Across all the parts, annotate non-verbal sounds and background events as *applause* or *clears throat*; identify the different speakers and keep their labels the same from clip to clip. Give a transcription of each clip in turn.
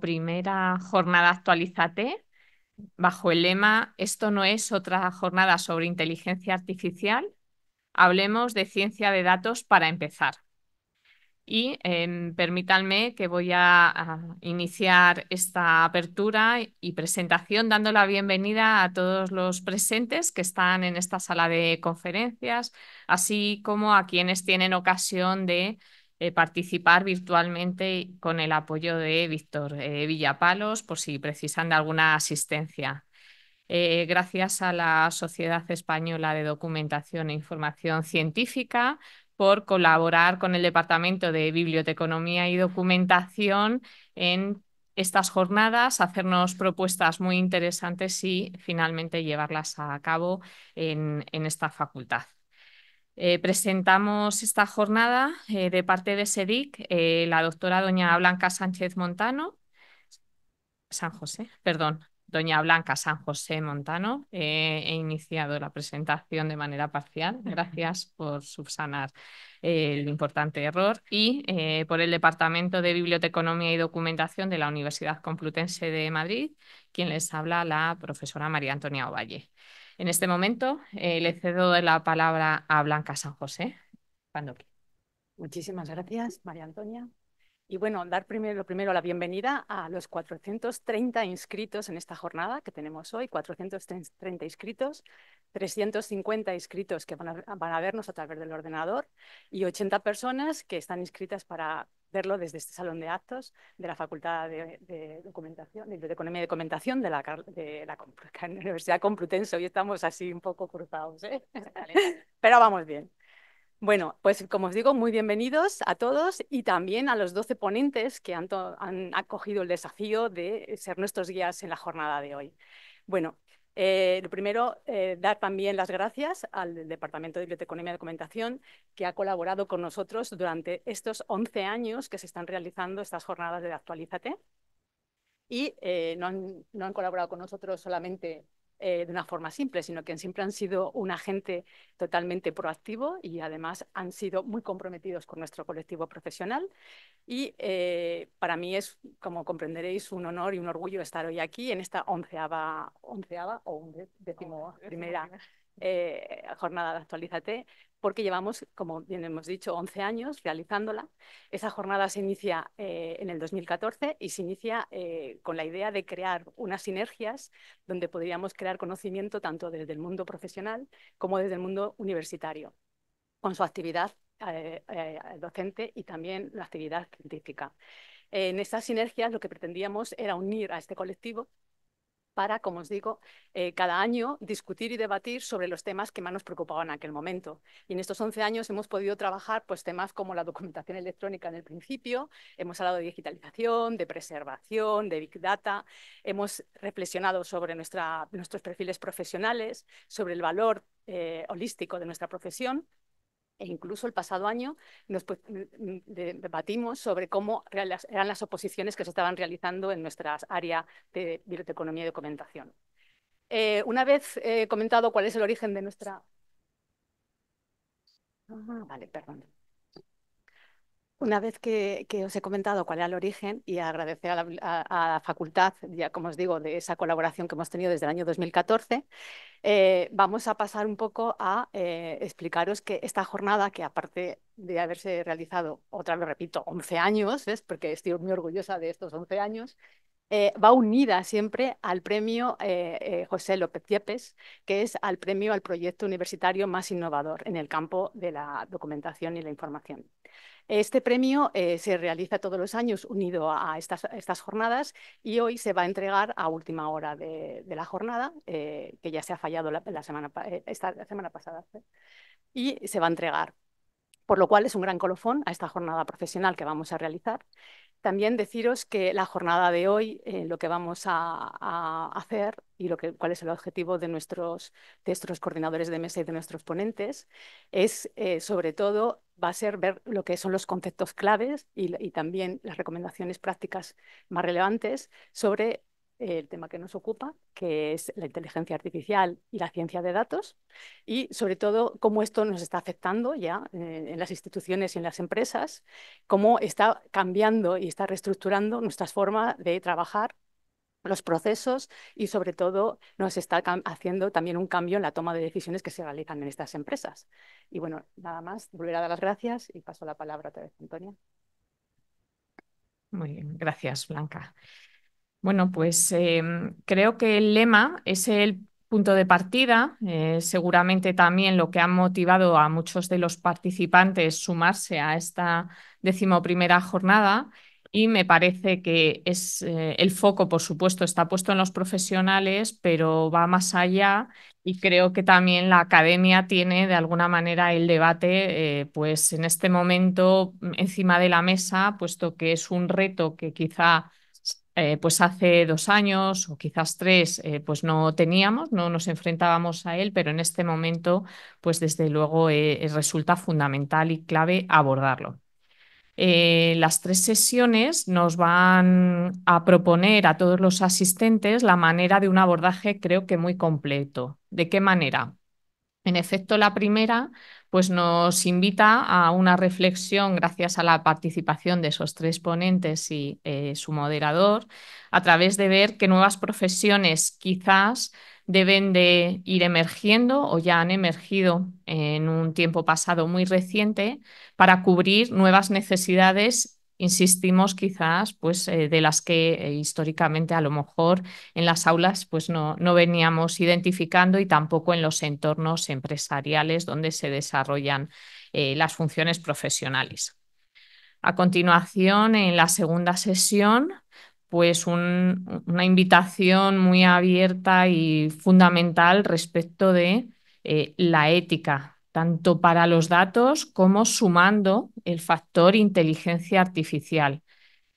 Speaker 1: primera jornada Actualízate
Speaker 2: bajo el lema Esto no es otra jornada sobre inteligencia artificial, hablemos de ciencia de datos para empezar. Y em, permítanme que voy a, iniciar esta apertura y presentación dando la bienvenida a todos los presentes que están en esta sala de conferencias, así como a quienes tienen ocasión de eh, participar virtualmente con el apoyo de Víctor eh, Villapalos por si precisan de alguna asistencia. Eh, gracias a la Sociedad Española de Documentación e Información Científica por colaborar con el Departamento de Biblioteconomía y Documentación en estas jornadas, hacernos propuestas muy interesantes y finalmente llevarlas a cabo en, en esta facultad. Eh, presentamos esta jornada eh, de parte de SEDIC eh, la doctora doña Blanca Sánchez Montano, San José, perdón, doña Blanca San José Montano. he iniciado la presentación de manera parcial. Gracias por subsanar el importante error. Y por el Departamento de Biblioteconomía y Documentación de la Universidad Complutense de Madrid, quien les habla la profesora María Antonia Ovalle. En este momento eh, le cedo la palabra a Blanca San José.
Speaker 3: Muchísimas gracias, María Antonia. Y bueno, dar primero, lo primero la bienvenida a los 430 inscritos en esta jornada que tenemos hoy, 430 inscritos 350 inscritos que van a, vernos a través del ordenador y 80 personas que están inscritas para verlo desde este salón de actos de la Facultad de, Documentación, de, Economía y Documentación de la, de *laughs* la, Universidad Complutense. Hoy estamos así un poco cruzados, ¿eh?
Speaker 4: *laughs*
Speaker 3: pero vamos bien. Bueno, pues como os digo, muy bienvenidos a todos y también a los 12 ponentes que han, han acogido el desafío de ser nuestros guías en la jornada de hoy. Bueno, eh, lo primero, eh, dar también las gracias al Departamento de Biblioteconomía y Documentación, que ha colaborado con nosotros durante estos 11 años que se están realizando estas jornadas de Actualízate. Y eh, no, han, no, han, colaborado con nosotros solamente eh, de una forma simple, sino que siempre han sido un agente totalmente proactivo y además han sido muy comprometidos con nuestro colectivo profesional. Y eh, para mí es, como comprenderéis, un honor y un orgullo estar hoy aquí en esta onceava, onceava o décimo primera eh, jornada de Actualízate, porque llevamos, como bien hemos dicho, 11 años realizándola. Esa jornada se inicia eh, en el 2014 y se inicia eh, con la idea de crear unas sinergias donde podríamos crear conocimiento tanto desde el mundo profesional como desde el mundo universitario, con su actividad docente y también la actividad científica. En esas sinergias lo que pretendíamos era unir a este colectivo para, como os digo, eh, cada año discutir y debatir sobre los temas que más nos preocupaban en aquel momento. Y en estos 11 años hemos podido trabajar pues, temas como la documentación electrónica en el principio, hemos hablado de digitalización, de preservación, de Big Data, hemos reflexionado sobre nuestros perfiles profesionales, sobre el valor eh, holístico de nuestra profesión e incluso el pasado año nos pues, debatimos sobre cómo eran las oposiciones que se estaban realizando en nuestra área de biblioteconomía y documentación. Eh, una vez eh, comentado cuál es el origen de nuestra... Ah, vale, perdón. Una vez que, os he comentado cuál era el origen y agradecer a la, facultad, ya como os digo, de esa colaboración que hemos tenido desde el año 2014, eh, vamos a pasar un poco a eh, explicaros que esta jornada, que aparte de haberse realizado, otra vez repito, 11 años, ¿ves? porque estoy muy orgullosa de estos 11 años, eh, va unida siempre al premio José López ciepes que es al premio al proyecto universitario más innovador en el campo de la documentación y la información. Este premio eh, se realiza todos los años unido a estas, jornadas y hoy se va a entregar a última hora de, la jornada, eh, que ya se ha fallado la, semana, eh, esta la semana pasada, y se va a entregar. Por lo cual es un gran colofón a esta jornada profesional que vamos a realizar también deciros que la jornada de hoy, eh, lo que vamos a, hacer y lo que, cuál es el objetivo de nuestros, de nuestros coordinadores de mesa y de nuestros ponentes, es eh, sobre todo va a ser ver lo que son los conceptos claves y también las recomendaciones prácticas más relevantes sobre el tema que nos ocupa, que es la inteligencia artificial y la ciencia de datos, y sobre todo cómo esto nos está afectando ya eh, en las instituciones y en las empresas, cómo está cambiando y está reestructurando nuestras formas de trabajar los procesos y sobre todo nos está haciendo también un cambio en la toma de decisiones que se realizan en estas empresas. Y bueno, nada más, volver a dar las gracias y paso la palabra otra vez Antonia.
Speaker 2: Muy bien, gracias Blanca. Bueno, pues em, creo que el lema es el punto de partida, eh, seguramente también lo que ha motivado a muchos de los participantes sumarse a esta decimoprimera jornada. Y me parece que es eh, el foco, por supuesto, está puesto en los profesionales, pero va más allá y creo que también la academia tiene de alguna manera el debate, eh, pues en este momento encima de la mesa, puesto que es un reto que quizá eh, pues hace dos años o quizás tres, eh, pues no teníamos, no nos enfrentábamos a él, pero en este momento, pues desde luego eh, resulta fundamental y clave abordarlo. las tres sesiones nos van a proponer a todos los asistentes la manera de un abordaje creo que muy completo. ¿De qué manera? En efecto, la primera pues nos invita a una reflexión gracias a la participación de esos tres ponentes y eh, su moderador, a través de ver qué nuevas profesiones quizás deben de ir emergiendo o ya han emergido en un tiempo pasado muy reciente para cubrir nuevas necesidades insistimos quizás, pues eh, de las que eh, históricamente a lo mejor en las aulas pues no, no veníamos identificando y tampoco en los entornos empresariales donde se desarrollan eh, las funciones profesionales. A continuación, en la segunda sesión, pues una invitación muy abierta y fundamental respecto de la ética tanto para los datos como sumando el factor inteligencia artificial.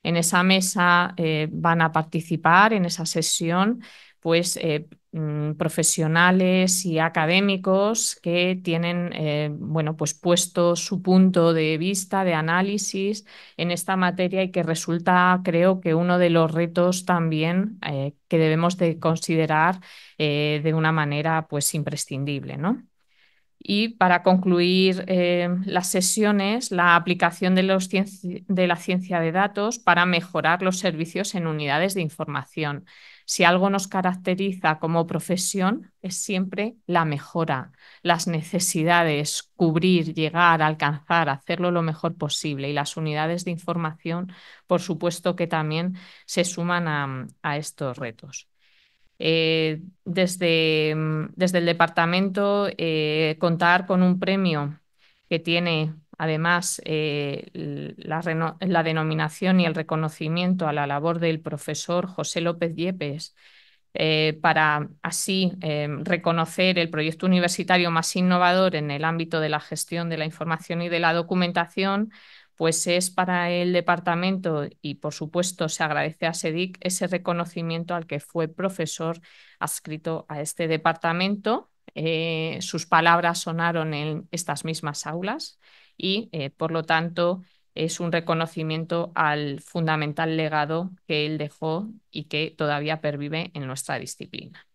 Speaker 2: En esa mesa eh, van a participar, en esa sesión, pues eh, mm, profesionales y académicos que tienen eh, bueno, pues puesto su punto de vista, de análisis en esta materia y que resulta, creo que uno de los retos también que debemos de considerar de una manera pues imprescindible, ¿no? Y para concluir eh, las sesiones, la aplicación de, los de la ciencia de datos para mejorar los servicios en unidades de información. Si algo nos caracteriza como profesión, es siempre la mejora, las necesidades, cubrir, llegar, alcanzar, hacerlo lo mejor posible. Y las unidades de información, por supuesto que también se suman a estos retos. Eh, mm, desde, el departamento eh, contar con un premio que tiene además eh, la, la, denominación y el reconocimiento a la labor del profesor José López Diepes para así reconocer el proyecto universitario más innovador en el ámbito de la gestión de la información y de la documentación, pues es para el departamento y por supuesto se agradece a SEDIC ese reconocimiento al que fue profesor adscrito a este departamento. Eh, sus palabras sonaron en estas mismas aulas y eh, por lo tanto es un reconocimiento al fundamental legado que él dejó y que todavía pervive en nuestra disciplina.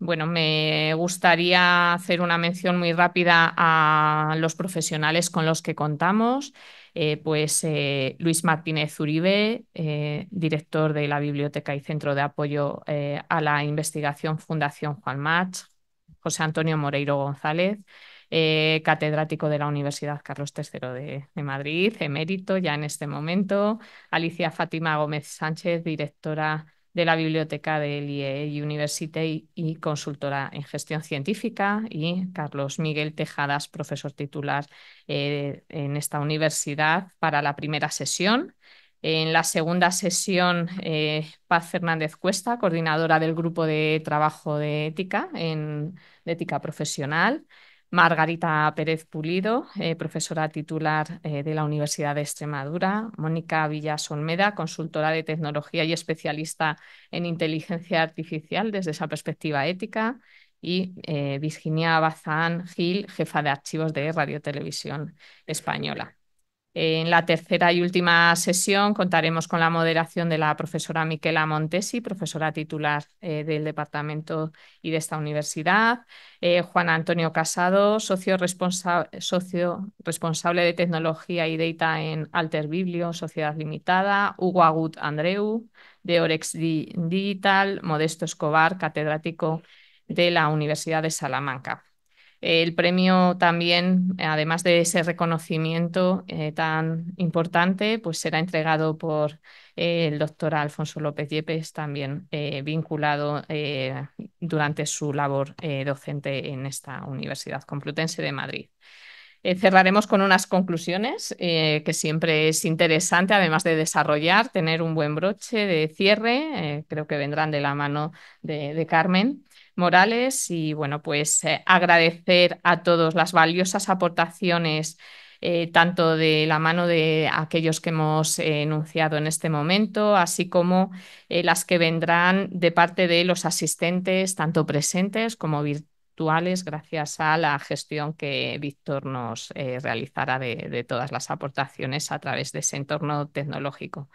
Speaker 2: Bueno, me gustaría hacer una mención muy rápida a los profesionales con los que contamos. Eh, pues eh, Luis Martínez Uribe, eh, director de la Biblioteca y Centro de Apoyo a la Investigación Fundación Juan Mach, José Antonio Moreiro González, catedrático de la Universidad Carlos III de, de Madrid, emérito ya en este momento, Alicia Fátima Gómez Sánchez, directora de la biblioteca del IEE University y consultora en gestión científica, y Carlos Miguel Tejadas, profesor titular eh, en esta universidad para la primera sesión. En la segunda sesión, eh, Paz Fernández Cuesta, coordinadora del Grupo de Trabajo de Ética, en, de Ética Profesional. Margarita Pérez Pulido, eh, profesora titular eh, de la Universidad de Extremadura, Mónica Villas Olmeda, consultora de tecnología y especialista en inteligencia artificial desde esa perspectiva ética, y eh, Virginia Bazán Gil, jefa de archivos de Radio Televisión Española. En la tercera y última sesión contaremos con la moderación de la profesora Miquela Montesi, profesora titular eh, del departamento y de esta universidad, eh, Juan Antonio Casado, socio, socio, responsable de tecnología y data en Alter Biblio, Sociedad Limitada, Hugo Agut Andreu, de Orex Digital, Modesto Escobar, catedrático de la Universidad de Salamanca. El premio también, además de ese reconocimiento eh, tan importante, pues será entregado por eh, el doctor Alfonso López Yepes, también eh, vinculado durante su labor docente en esta Universidad Complutense de Madrid. cerraremos con unas conclusiones que siempre es interesante, además de desarrollar, tener un buen broche de cierre, creo que vendrán de la mano de Carmen. Morales y bueno, pues eh, agradecer a todos las valiosas aportaciones. Eh, tanto de la mano de aquellos que hemos eh, enunciado en este momento, así como las que vendrán de parte de los asistentes, tanto presentes como virtuales, gracias a la gestión que Víctor nos realizará de todas las aportaciones a través de ese entorno tecnológico.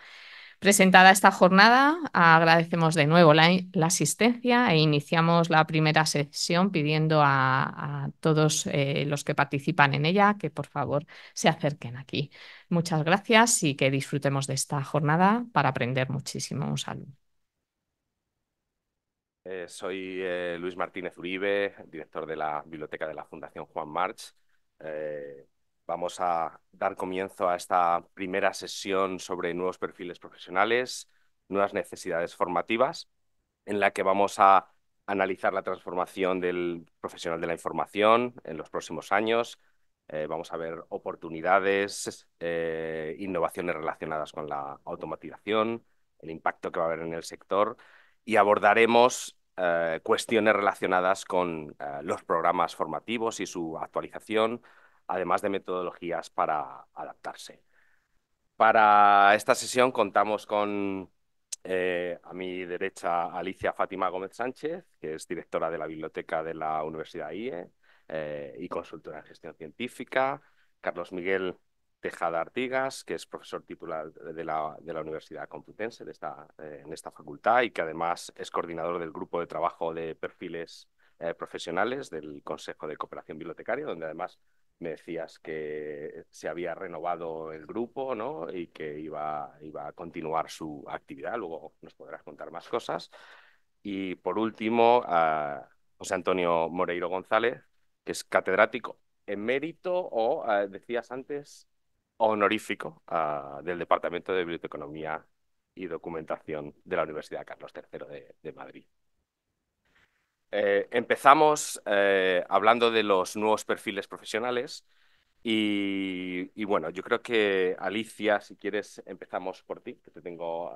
Speaker 2: Presentada esta jornada, agradecemos de nuevo la, asistencia e iniciamos la primera sesión pidiendo a, todos eh, los que participan en ella que por favor se acerquen aquí. Muchas gracias y que disfrutemos de esta jornada para aprender muchísimo. Un saludo.
Speaker 5: Eh, soy eh, Luis Martínez Uribe, director de la Biblioteca de la Fundación Juan March. Vamos a dar comienzo a esta primera sesión sobre nuevos perfiles profesionales, nuevas necesidades formativas, en la que vamos a analizar la transformación del profesional de la información en los próximos años. Eh, vamos a ver oportunidades, eh, innovaciones relacionadas con la automatización, el impacto que va a haber en el sector y abordaremos eh, cuestiones relacionadas con los programas formativos y su actualización, además de metodologías para
Speaker 6: adaptarse.
Speaker 5: Para esta sesión contamos con eh, a mi derecha Alicia Fátima Gómez Sánchez, que es directora de la Biblioteca de la Universidad IE eh, y consultora en gestión científica, Carlos Miguel Tejada Artigas, que es profesor titular de la, Universidad Complutense de esta, eh, en esta facultad y que además es coordinador del grupo de trabajo de perfiles profesionales del Consejo de Cooperación Bibliotecaria, donde además me decías que se había renovado el grupo, ¿no? Y que iba, iba a continuar su actividad, luego nos podrás contar más cosas. Y por último, a José Antonio Moreiro González, que es catedrático emérito o, eh, decías antes, honorífico ah, del Departamento de Biblioteconomía y Documentación de la Universidad Carlos III de Madrid. Eh, empezamos eh, hablando de los nuevos perfiles profesionales y, bueno, yo creo que Alicia, si quieres, empezamos por ti, que te tengo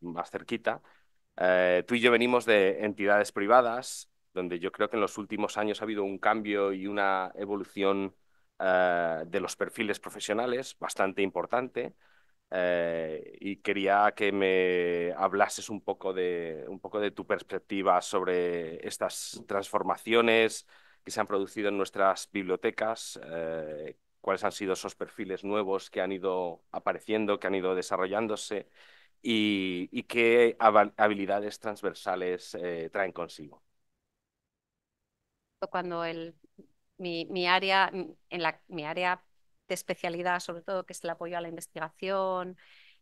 Speaker 5: más cerquita. Eh, tú y yo venimos de entidades privadas, donde yo creo que en los últimos años ha habido un cambio y una evolución de los perfiles profesionales bastante importante. Eh, y quería que me hablases un poco, de, un poco de tu perspectiva sobre estas transformaciones que se han producido en nuestras bibliotecas, eh, cuáles han sido esos perfiles nuevos que han ido apareciendo, que han ido desarrollándose y, qué habilidades transversales eh, traen consigo.
Speaker 7: Cuando el, mi, área, en mi área de especialidad, sobre todo, que es el apoyo a la investigación,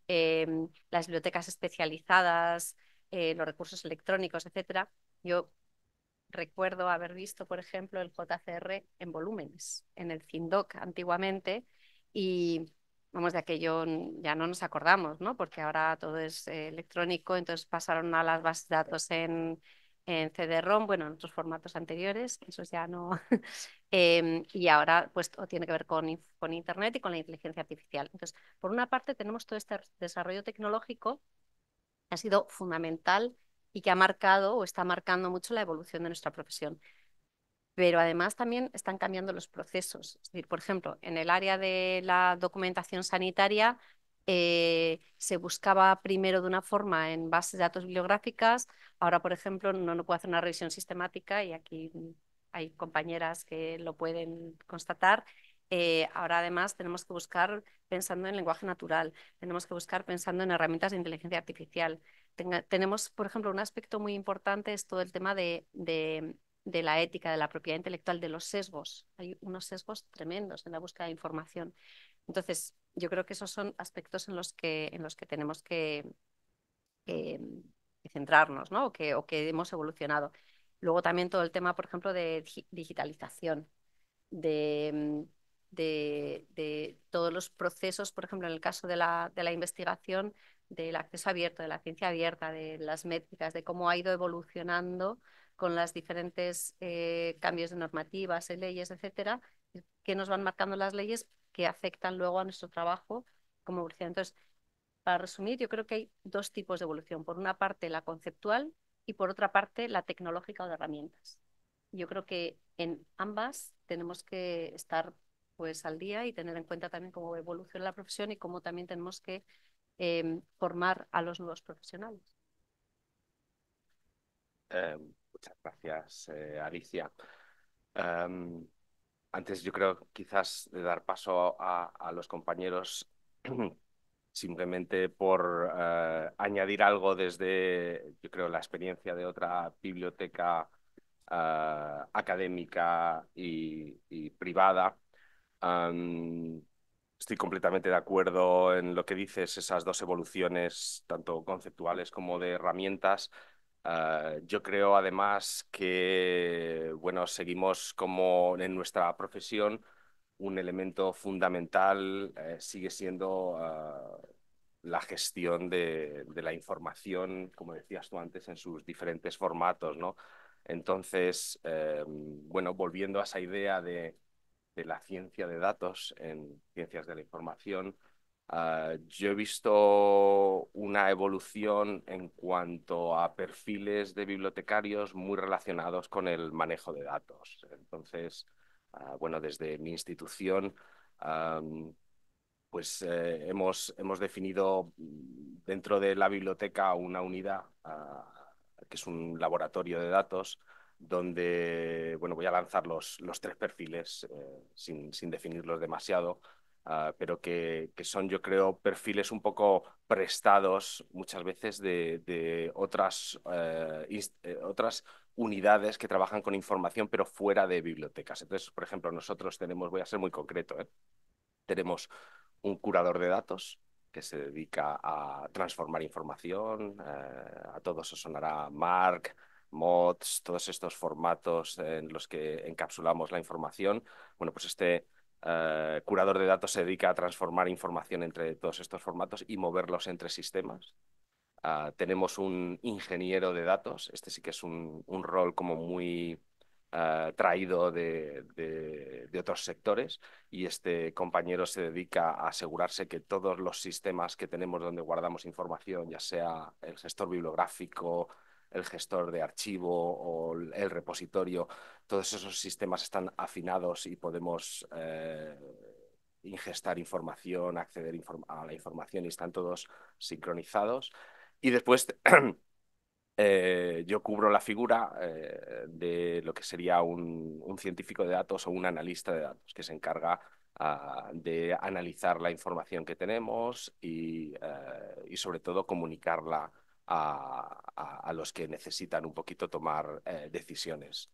Speaker 7: eh, las bibliotecas especializadas, eh, los recursos electrónicos, etcétera. Yo recuerdo haber visto, por ejemplo, el JCR en volúmenes, en el CINDOC antiguamente, y vamos, de aquello ya no nos acordamos, ¿no? Porque ahora todo es eh, electrónico, entonces pasaron a las bases de datos en, en CD-ROM, bueno, en otros formatos anteriores, esos ya no. *laughs* Em, y ahora, pues, tiene que ver con, con, Internet y con la inteligencia artificial. Entonces, por una parte, tenemos todo este desarrollo tecnológico que ha sido fundamental y que ha marcado o está marcando mucho la evolución de nuestra profesión. Pero además también están cambiando los procesos. Es decir, por ejemplo, en el área de la documentación sanitaria, eh, se buscaba primero de una forma en bases de datos bibliográficas. Ahora, por ejemplo, no, no puedo hacer una revisión sistemática y aquí hay compañeras que lo pueden constatar. Eh, ahora además tenemos que buscar pensando en lenguaje natural, tenemos que buscar pensando en herramientas de inteligencia artificial. tenemos, por ejemplo, un aspecto muy importante es todo el tema de, de, de, la ética, de la propiedad intelectual, de los sesgos. Hay unos sesgos tremendos en la búsqueda de información. Entonces, yo creo que esos son aspectos en los que, en los que tenemos que, centrarnos, ¿no? O que, hemos evolucionado. Luego también todo el tema, por ejemplo, de digitalización, mm, de, todos los procesos, por ejemplo, en el caso de la, investigación, del acceso abierto, de la ciencia abierta, de las métricas, de cómo ha ido evolucionando con las diferentes eh, cambios de normativas, de leyes, etcétera, que nos van marcando las leyes que afectan luego a nuestro trabajo como evolución. Entonces, para resumir, yo creo que hay dos tipos de evolución. Por una parte, la conceptual y por otra parte, la tecnológica o de herramientas. Yo creo que en ambas tenemos que estar pues al día y tener en cuenta también cómo evoluciona la profesión y cómo también tenemos que em, formar a los nuevos profesionales.
Speaker 5: Em, muchas gracias, eh, Alicia. Em, antes yo creo quizás de dar paso a, los compañeros, *clears throat* simplemente por eh, añadir algo desde, yo creo, la experiencia de otra biblioteca eh, académica y, privada. estoy completamente de acuerdo en lo que dices, esas dos evoluciones, tanto conceptuales como de herramientas. Ah, yo creo además que, bueno, seguimos como en nuestra profesión, un elemento fundamental eh, sigue siendo ah, la gestión de, la información, como decías tú antes, en sus diferentes formatos, ¿no? Entonces, eh, bueno, volviendo a esa idea de la ciencia de datos en ciencias de la información, Ah, yo he visto una evolución en cuanto a perfiles de bibliotecarios muy relacionados con el manejo de datos. Entonces, ah, bueno, desde mi institución, pues eh, hemos, hemos, definido dentro de la biblioteca una unidad ah, que es un laboratorio de datos donde, bueno, voy a lanzar los, tres perfiles eh, sin, sin definirlos demasiado Ah, pero que, son, yo creo, perfiles un poco prestados muchas veces de, otras, eh, eh, otras unidades que trabajan con información, pero fuera de bibliotecas. Entonces, por ejemplo, nosotros tenemos, voy a ser muy concreto, ¿eh? tenemos un curador de datos que se dedica a transformar información, a todos os sonará MARC, mods, todos estos formatos en los que encapsulamos la información. Bueno, pues este eh, curador de datos se dedica a transformar información entre todos estos formatos y moverlos entre sistemas. Ah, tenemos un ingeniero de datos, este sí que es un, rol como muy ah, traído de, de, otros sectores y este compañero se dedica a asegurarse que todos los sistemas que tenemos donde guardamos información, ya sea el gestor bibliográfico, el gestor de archivo o el repositorio, todos esos sistemas están afinados y podemos eh, ingestar información, acceder a la información y están todos sincronizados. Y después *clears throat* eh, yo cubro la figura eh, de lo que sería un, científico de datos o un analista de datos que se encarga ah, de analizar la información que tenemos y sobre todo comunicarla a, los que necesitan un poquito tomar eh, decisiones.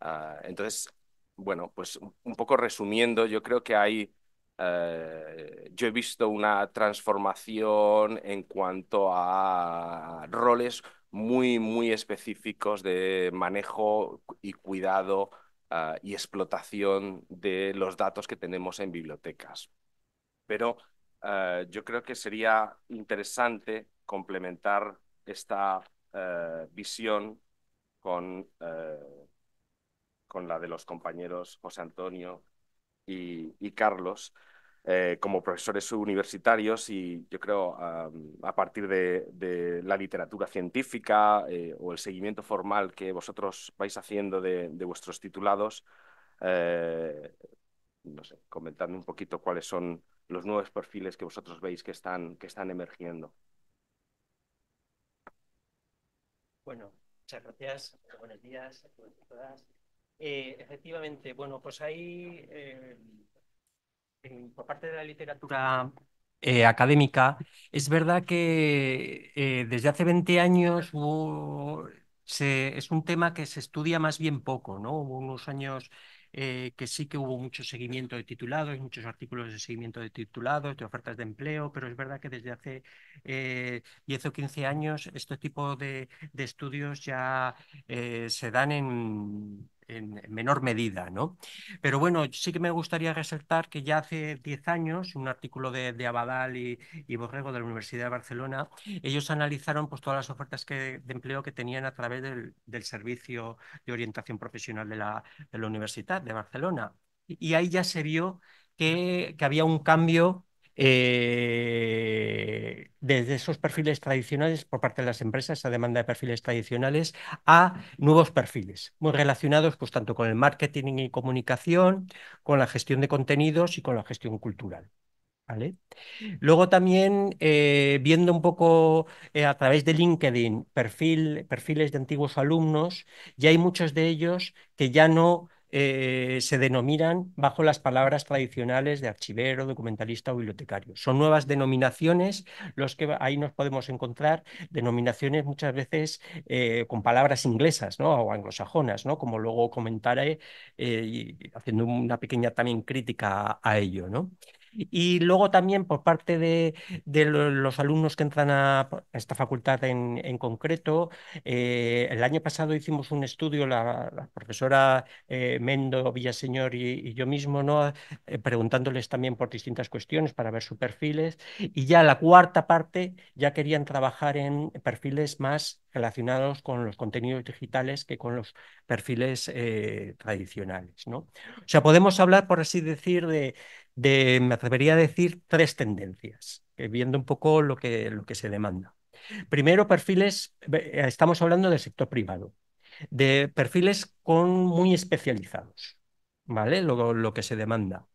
Speaker 5: Ah, entonces, bueno, pues un poco resumiendo, yo creo que hay, eh, yo he visto una transformación en cuanto a roles muy, muy específicos de manejo y cuidado ah, y explotación de los datos que tenemos en bibliotecas. Pero eh, yo creo que sería interesante complementar esta eh, visión con, eh, con, la de los compañeros José Antonio y, Carlos eh, como profesores universitarios y yo creo a partir de, la literatura científica o el seguimiento formal que vosotros vais haciendo de, vuestros titulados, no sé, comentando un poquito cuáles son los nuevos perfiles que vosotros veis que están, que están emergiendo.
Speaker 8: Bueno, muchas gracias, buenos días a todas. Eh, efectivamente, bueno, pues ahí, eh, por parte de la literatura eh, académica, es verdad que desde hace 20 años se, es un tema que se estudia más bien poco, ¿no? Hubo unos años eh, que sí que hubo mucho seguimiento de titulados, muchos artículos de seguimiento de titulados, de ofertas de empleo, pero es verdad que desde hace 10 eh, o 15 años este tipo de, estudios ya eh, se dan en en menor medida, ¿no? Pero bueno, sí que me gustaría resaltar que ya hace 10 años, un artículo de, Abadal y, Borrego de la Universidad de Barcelona, ellos analizaron pues, todas las ofertas de empleo que tenían a través del, Servicio de Orientación Profesional de la, Universidad de Barcelona. Y ahí ya se vio que, que había un cambio eh, desde esos perfiles tradicionales por parte de las empresas, esa demanda de perfiles tradicionales, a nuevos perfiles, muy relacionados pues, tanto con el marketing y comunicación, con la gestión de contenidos y con la gestión cultural. ¿Vale? Luego también eh, viendo un poco eh, a través de LinkedIn perfil, perfiles de antiguos alumnos, ya hay muchos de ellos que ya no eh, se denominan bajo las palabras tradicionales de archivero, documentalista o bibliotecario. Son nuevas denominaciones, los que ahí nos podemos encontrar, denominaciones muchas veces eh, con palabras inglesas ¿no? o anglosajonas, ¿no? como luego comentaré eh, haciendo una pequeña también crítica a, a ello. ¿no? Y luego también por parte de, los alumnos que entran a esta facultad en, concreto, eh, el año pasado hicimos un estudio, la, profesora eh, Mendo Villaseñor y, yo mismo, ¿no? Eh, preguntándoles también por distintas cuestiones para ver sus perfiles. Y ya la cuarta parte ya querían trabajar en perfiles más relacionados con los contenidos digitales que con los perfiles tradicionales. ¿no? O sea, podemos hablar, por así decir, de, me atrevería a decir, tres tendencias, eh, viendo un poco lo que, lo que se demanda. Primero, perfiles, eh, estamos hablando del sector privado, de perfiles con muy especializados, ¿vale? Lo, que se demanda.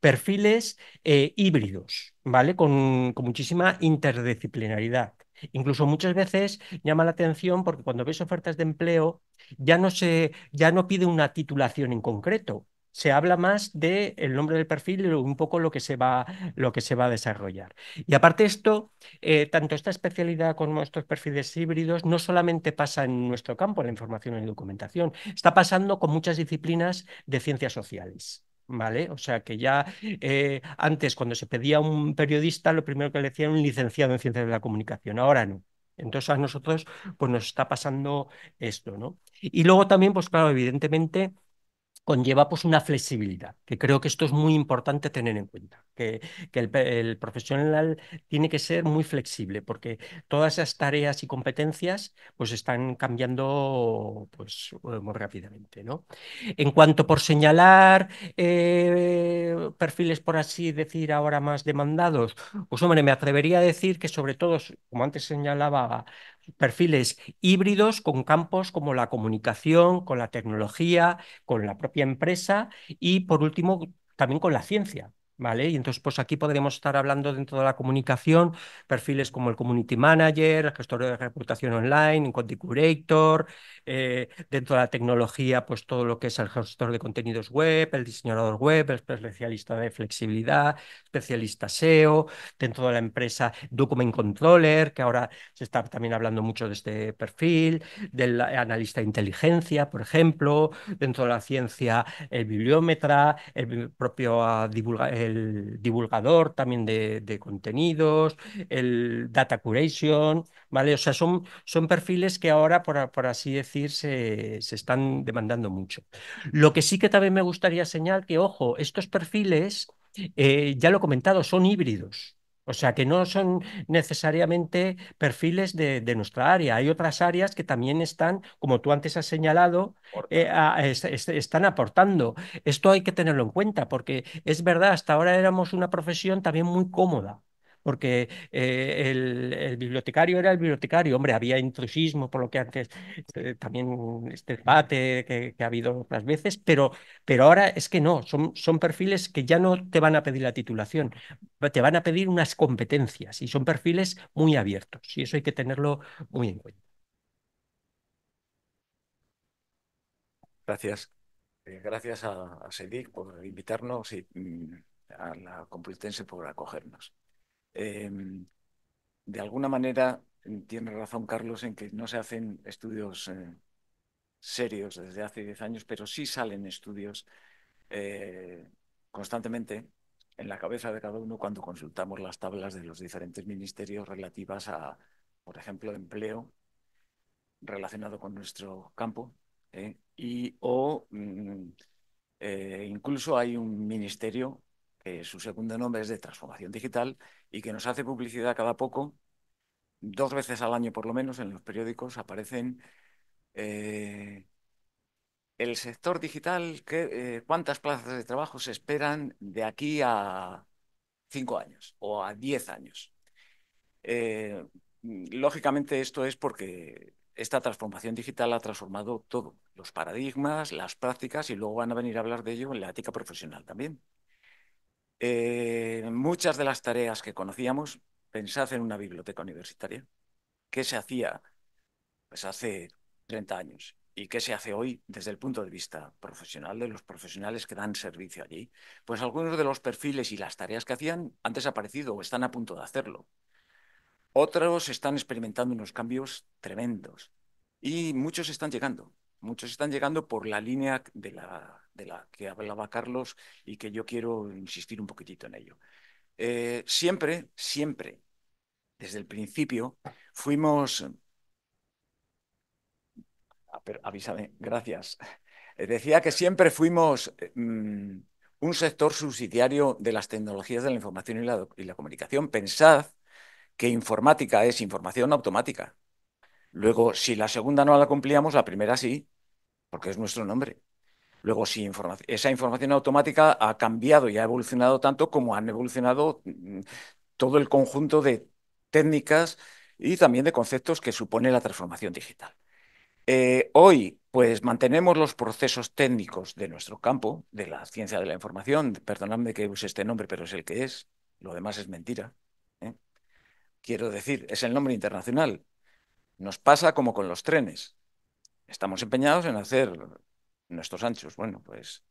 Speaker 8: Perfiles eh, híbridos, ¿vale? Con, con muchísima interdisciplinaridad. Incluso muchas veces llama la atención porque cuando ves ofertas de empleo ya no se, ya no pide una titulación en concreto, se habla más del el nombre del perfil y un poco lo que se va, lo que se va a desarrollar. Y aparte esto, eh, tanto esta especialidad como estos perfiles híbridos no solamente pasa en nuestro campo, la información y documentación, está pasando con muchas disciplinas de ciencias sociales. ¿Vale? O sea que ya eh, antes cuando se pedía a un periodista, lo primero que le decían un licenciado en ciencias de la comunicación, ahora no. Entonces a nosotros pues, nos está pasando esto, ¿no? Y luego también, pues claro, evidentemente conlleva pues, una flexibilidad, que creo que esto es muy importante tener en cuenta que, el, profesional tiene que ser muy flexible, porque todas esas tareas y competencias pues están cambiando pues, eh, muy rápidamente. En cuanto por señalar eh, perfiles, por así decir, ahora más demandados, pues hombre, me atrevería a decir que sobre todo, como antes señalaba, perfiles híbridos con campos como la comunicación, con la tecnología, con la propia empresa y por último también con la ciencia, y entonces, pues aquí podríamos estar hablando dentro de la comunicación, perfiles como el community manager, el gestor de reputación online, el content curator, eh, dentro de la tecnología, pues todo lo que es el gestor de contenidos web, el diseñador web, el especialista de flexibilidad, especialista SEO, dentro de la empresa document controller, que ahora se está también hablando mucho de este perfil, del analista de inteligencia, por ejemplo, dentro de la ciencia, el bibliómetra, el propio ah, divulgador eh, el divulgador también de, contenidos, el data curation, ¿vale? O sea, son, son perfiles que ahora, por, así decir, se, están demandando mucho. Lo que sí que también me gustaría señalar que, ojo, estos perfiles, eh, ya lo he comentado, son híbridos. O sea, que no son necesariamente perfiles de, nuestra área. Hay otras áreas que también están, como tú antes has señalado, eh, están aportando. Esto hay que tenerlo en cuenta porque es verdad, hasta ahora éramos una profesión también muy cómoda porque eh, el, bibliotecario era el bibliotecario. Hombre, había intrusismo, por lo que antes eh, también este debate que, ha habido otras veces, pero, pero ahora es que no, son, son perfiles que ya no te van a pedir la titulación, te van a pedir unas competencias y son perfiles muy abiertos y eso hay que tenerlo muy en cuenta.
Speaker 6: Gracias. Eh, gracias a, a SEDIC por invitarnos y mm, a la Complutense por acogernos. Em, de alguna manera mm, tiene razón Carlos en que no se hacen estudios eh, serios desde hace 10 años, pero sí salen estudios eh, constantemente en la cabeza de cada uno cuando consultamos las tablas de los diferentes ministerios relativas a, por ejemplo, empleo relacionado con nuestro campo ¿eh? y o mm, incluso hay un ministerio que eh, su segundo nombre es de transformación digital y que nos hace publicidad cada poco, dos veces al año por lo menos en los periódicos aparecen eh, el sector digital, eh, cuántas plazas de trabajo se esperan de aquí a cinco años o a diez años. lógicamente esto es porque esta transformación digital ha transformado todo, los paradigmas, las prácticas y luego van a venir a hablar de ello en la ética profesional también. Eh, muchas de las tareas que conocíamos, pensad en una biblioteca universitaria. ¿Qué se hacía pues, hace 30 años? ¿Y qué se hace hoy desde el punto de vista profesional de los profesionales que dan servicio allí? Pues algunos de los perfiles y las tareas que hacían han desaparecido o están a punto de hacerlo. Otros están experimentando unos cambios tremendos y muchos están llegando. Muchos están llegando por la línea de la de la que hablaba Carlos y que yo quiero insistir un poquitito en ello. Eh, siempre, siempre, desde el principio, fuimos... Ah, avísame, gracias. Decía que siempre fuimos mm, un sector subsidiario de las tecnologías de la información y la comunicación. Pensad que informática es información automática. Luego, si la segunda no la cumplíamos, la primera sí, porque es nuestro nombre. Luego, si esa información automática ha cambiado y ha evolucionado tanto como han evolucionado mm, todo el conjunto de técnicas y también de conceptos que supone la transformación digital. Eh, hoy, pues mantenemos los procesos técnicos de nuestro campo, de la ciencia de la información. Perdonadme que use este nombre, pero es el que es. Lo demás es mentira. ¿eh? Quiero decir, es el nombre internacional. Nos pasa como con los trenes. Estamos empeñados en hacer nuestros anchos. Bueno, pues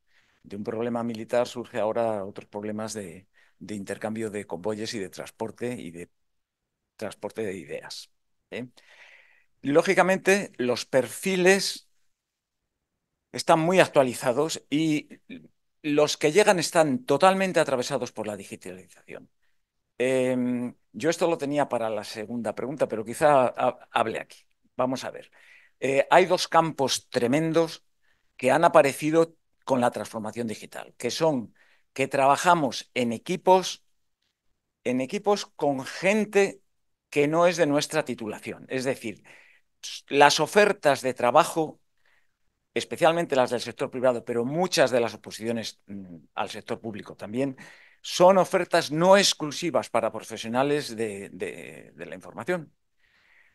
Speaker 6: de un problema militar surge ahora otros problemas de, intercambio de convoyes y de transporte y de transporte de ideas. ¿eh? Lógicamente, los perfiles están muy actualizados y los que llegan están totalmente atravesados por la digitalización. Em, yo esto lo tenía para la segunda pregunta, pero quizá hable aquí. Vamos a ver. Eh, hay dos campos tremendos que han aparecido con la transformación digital, que son que trabajamos en equipos, en equipos con gente que no es de nuestra titulación. Es decir, las ofertas de trabajo, especialmente las del sector privado, pero muchas de las oposiciones mm, al sector público también, son ofertas no exclusivas para profesionales de, de la información.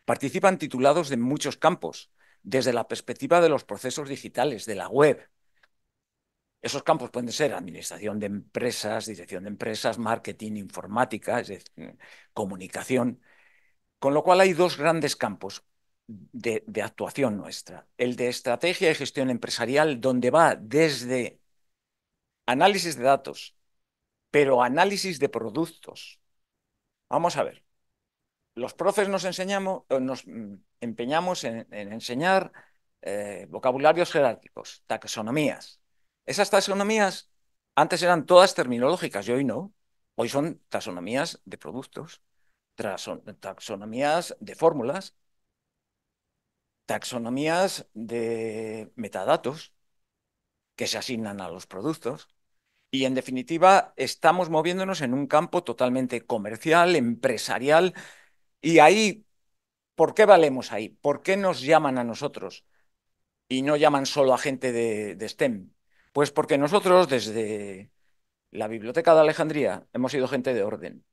Speaker 6: Participan titulados de muchos campos desde la perspectiva de los procesos digitales, de la web. Esos campos pueden ser administración de empresas, dirección de empresas, marketing, informática, es comunicación. Con lo cual hay dos grandes campos de, de actuación nuestra. El de estrategia y gestión empresarial, donde va desde análisis de datos, pero análisis de productos. Vamos a ver los profes nos enseñamos, eh, nos mm, empeñamos en, enseñar eh, vocabularios jerárquicos, taxonomías. Esas taxonomías antes eran todas terminológicas y hoy no. Hoy son taxonomías de productos, taxonomías de fórmulas, taxonomías de metadatos que se asignan a los productos. Y en definitiva, estamos moviéndonos en un campo totalmente comercial, empresarial, y ahí, ¿por qué valemos ahí? ¿Por qué nos llaman a nosotros? Y no llaman solo a gente de, STEM. Pues porque nosotros desde la Biblioteca de Alejandría hemos sido gente de orden.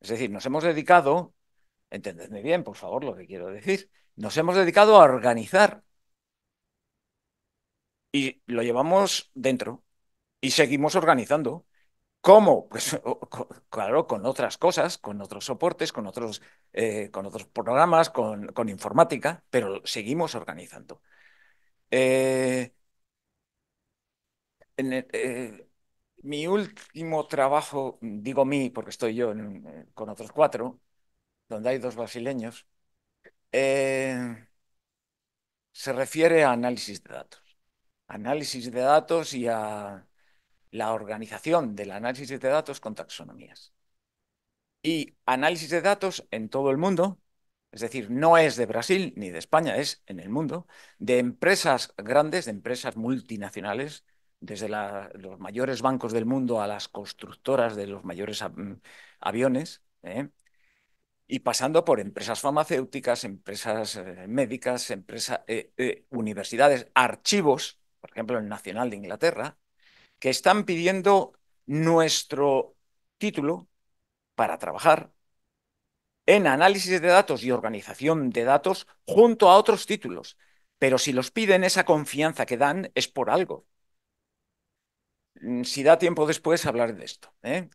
Speaker 6: Es decir, nos hemos dedicado, entendedme bien, por favor, lo que quiero decir, nos hemos dedicado a organizar. Y lo llevamos dentro. Y seguimos organizando. ¿Cómo? Pues *laughs* claro, con otras cosas, con otros soportes, con otros, eh, con otros programas, con, informática, pero seguimos organizando. Eh, eh, mi último trabajo, digo mí porque estoy yo con otros cuatro, donde hay dos brasileños, se refiere a análisis de datos. Análisis de datos y a la organización del análisis de datos con taxonomías. Y análisis de datos en todo el mundo, es decir, no es de Brasil ni de España, es en el mundo, de empresas grandes, de empresas multinacionales, desde los mayores bancos del mundo a las constructoras de los mayores mm, aviones, ¿eh? y pasando por empresas farmacéuticas, empresas eh, médicas, eh, universidades, archivos, por ejemplo, el Nacional de Inglaterra, que están pidiendo nuestro título para trabajar en análisis de datos y organización de datos junto a otros títulos. Pero si los piden, esa confianza que dan es por algo. Si da tiempo después, hablaré de esto. ¿eh?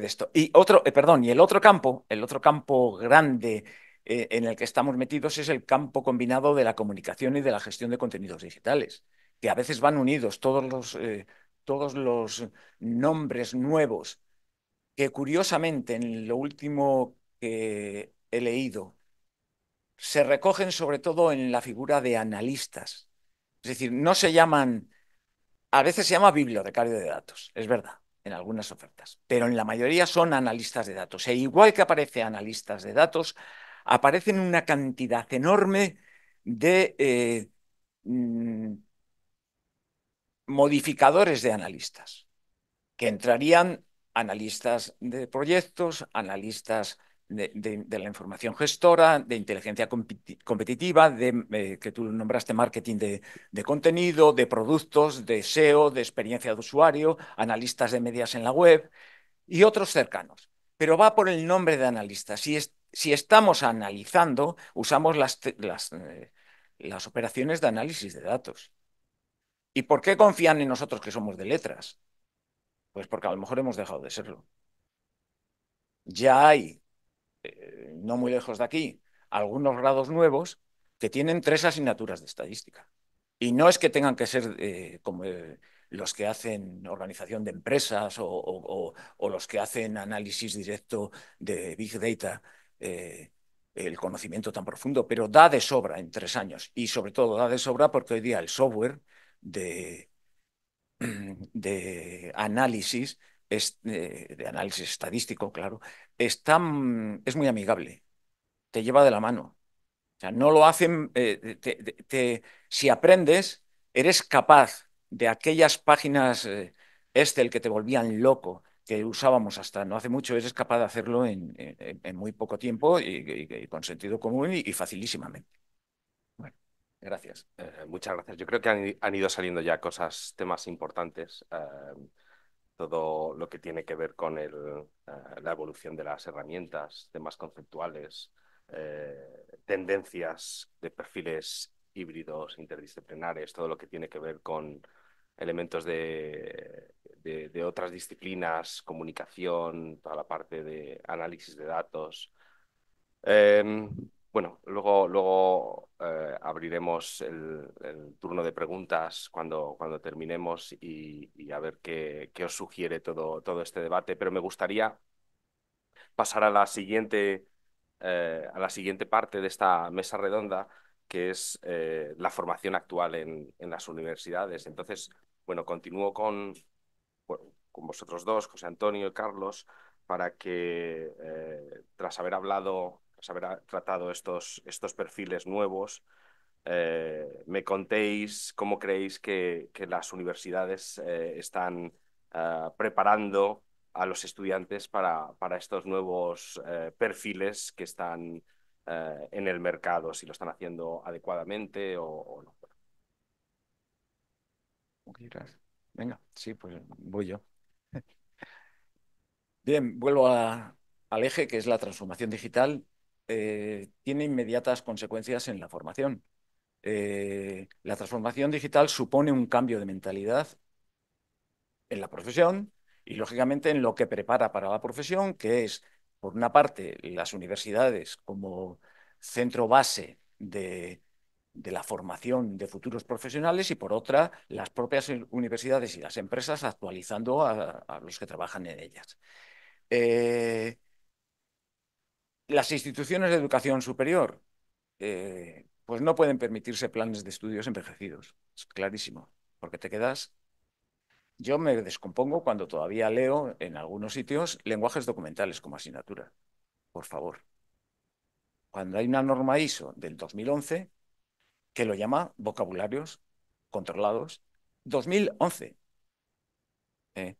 Speaker 6: de esto. Y otro, eh, perdón, y el otro campo, el otro campo grande eh, en el que estamos metidos es el campo combinado de la comunicación y de la gestión de contenidos digitales, que a veces van unidos todos los eh, todos los nombres nuevos, que curiosamente en lo último que he leído, se recogen sobre todo en la figura de analistas. Es decir, no se llaman, a veces se llama bibliotecario de datos, es verdad, en algunas ofertas, pero en la mayoría son analistas de datos. E igual que aparece analistas de datos, aparecen una cantidad enorme de eh, mm, modificadores de analistas, que entrarían analistas de proyectos, analistas de, la información gestora, de inteligencia competitiva, de, eh, que tú nombraste marketing de, contenido, de productos, de SEO, de experiencia de usuario, analistas de medias en la web y otros cercanos. Pero va por el nombre de analistas. Si, si estamos analizando, usamos eh, las operaciones de análisis de datos ¿Y por qué confían en nosotros que somos de letras? Pues porque a lo mejor hemos dejado de serlo. Ya hay, eh, no muy lejos de aquí, algunos grados nuevos que tienen tres asignaturas de estadística. Y no es que tengan que ser eh, como eh, los que hacen organización de empresas o, los que hacen análisis directo de Big Data, el conocimiento tan profundo, pero da de sobra en tres años. Y sobre todo da de sobra porque hoy día el software *clears throat* de, análisis, es, eh, de análisis estadístico, claro, mm, es muy amigable, te lleva de la mano. O sea, no lo hacen, eh, te, si aprendes, eres capaz de aquellas páginas este eh, el que te volvían loco, que usábamos hasta no hace mucho, eres capaz de hacerlo en, muy poco tiempo y, con sentido común y facilísimamente. Gracias, eh, muchas gracias.
Speaker 5: Yo creo que han, ido saliendo ya cosas, temas importantes, eh, todo lo que tiene que ver con eh, la evolución de las herramientas, temas conceptuales, tendencias de perfiles híbridos, interdisciplinares, todo lo que tiene que ver con elementos de otras disciplinas, comunicación, toda la parte de análisis de datos. Em, bueno, luego, luego eh, abriremos el, turno de preguntas cuando, cuando terminemos y, a ver qué, os sugiere todo, todo este debate, pero me gustaría pasar a la siguiente, eh, a la siguiente parte de esta mesa redonda, que es eh, la formación actual en, en, las universidades. Entonces, bueno, continúo con, con vosotros dos, José Antonio y Carlos, para que, tras haber hablado pues, haber tratado estos, estos perfiles nuevos, eh, me contéis cómo creéis que, las universidades eh, están eh, preparando a los estudiantes para, para estos nuevos perfiles que están en el mercado, si lo están haciendo adecuadamente o, no.
Speaker 6: Venga, sí, pues voy yo. *laughs* Bien, vuelvo al eje que es la transformación digital eh, tiene inmediatas consecuencias en la formación. Eh, la transformación digital supone un cambio de mentalidad en la profesión y, lógicamente, en lo que prepara para la profesión, que es, por una parte, las universidades como centro base de, la formación de futuros profesionales y, por otra, las propias universidades y las empresas actualizando a, los que trabajan en ellas. Eh, las instituciones de educación superior eh, pues no pueden permitirse planes de estudios envejecidos, es clarísimo, porque te quedas... Yo me descompongo cuando todavía leo en algunos sitios lenguajes documentales como asignatura, por favor. Cuando hay una norma ISO del 2011 que lo llama vocabularios controlados, 2011. Eh,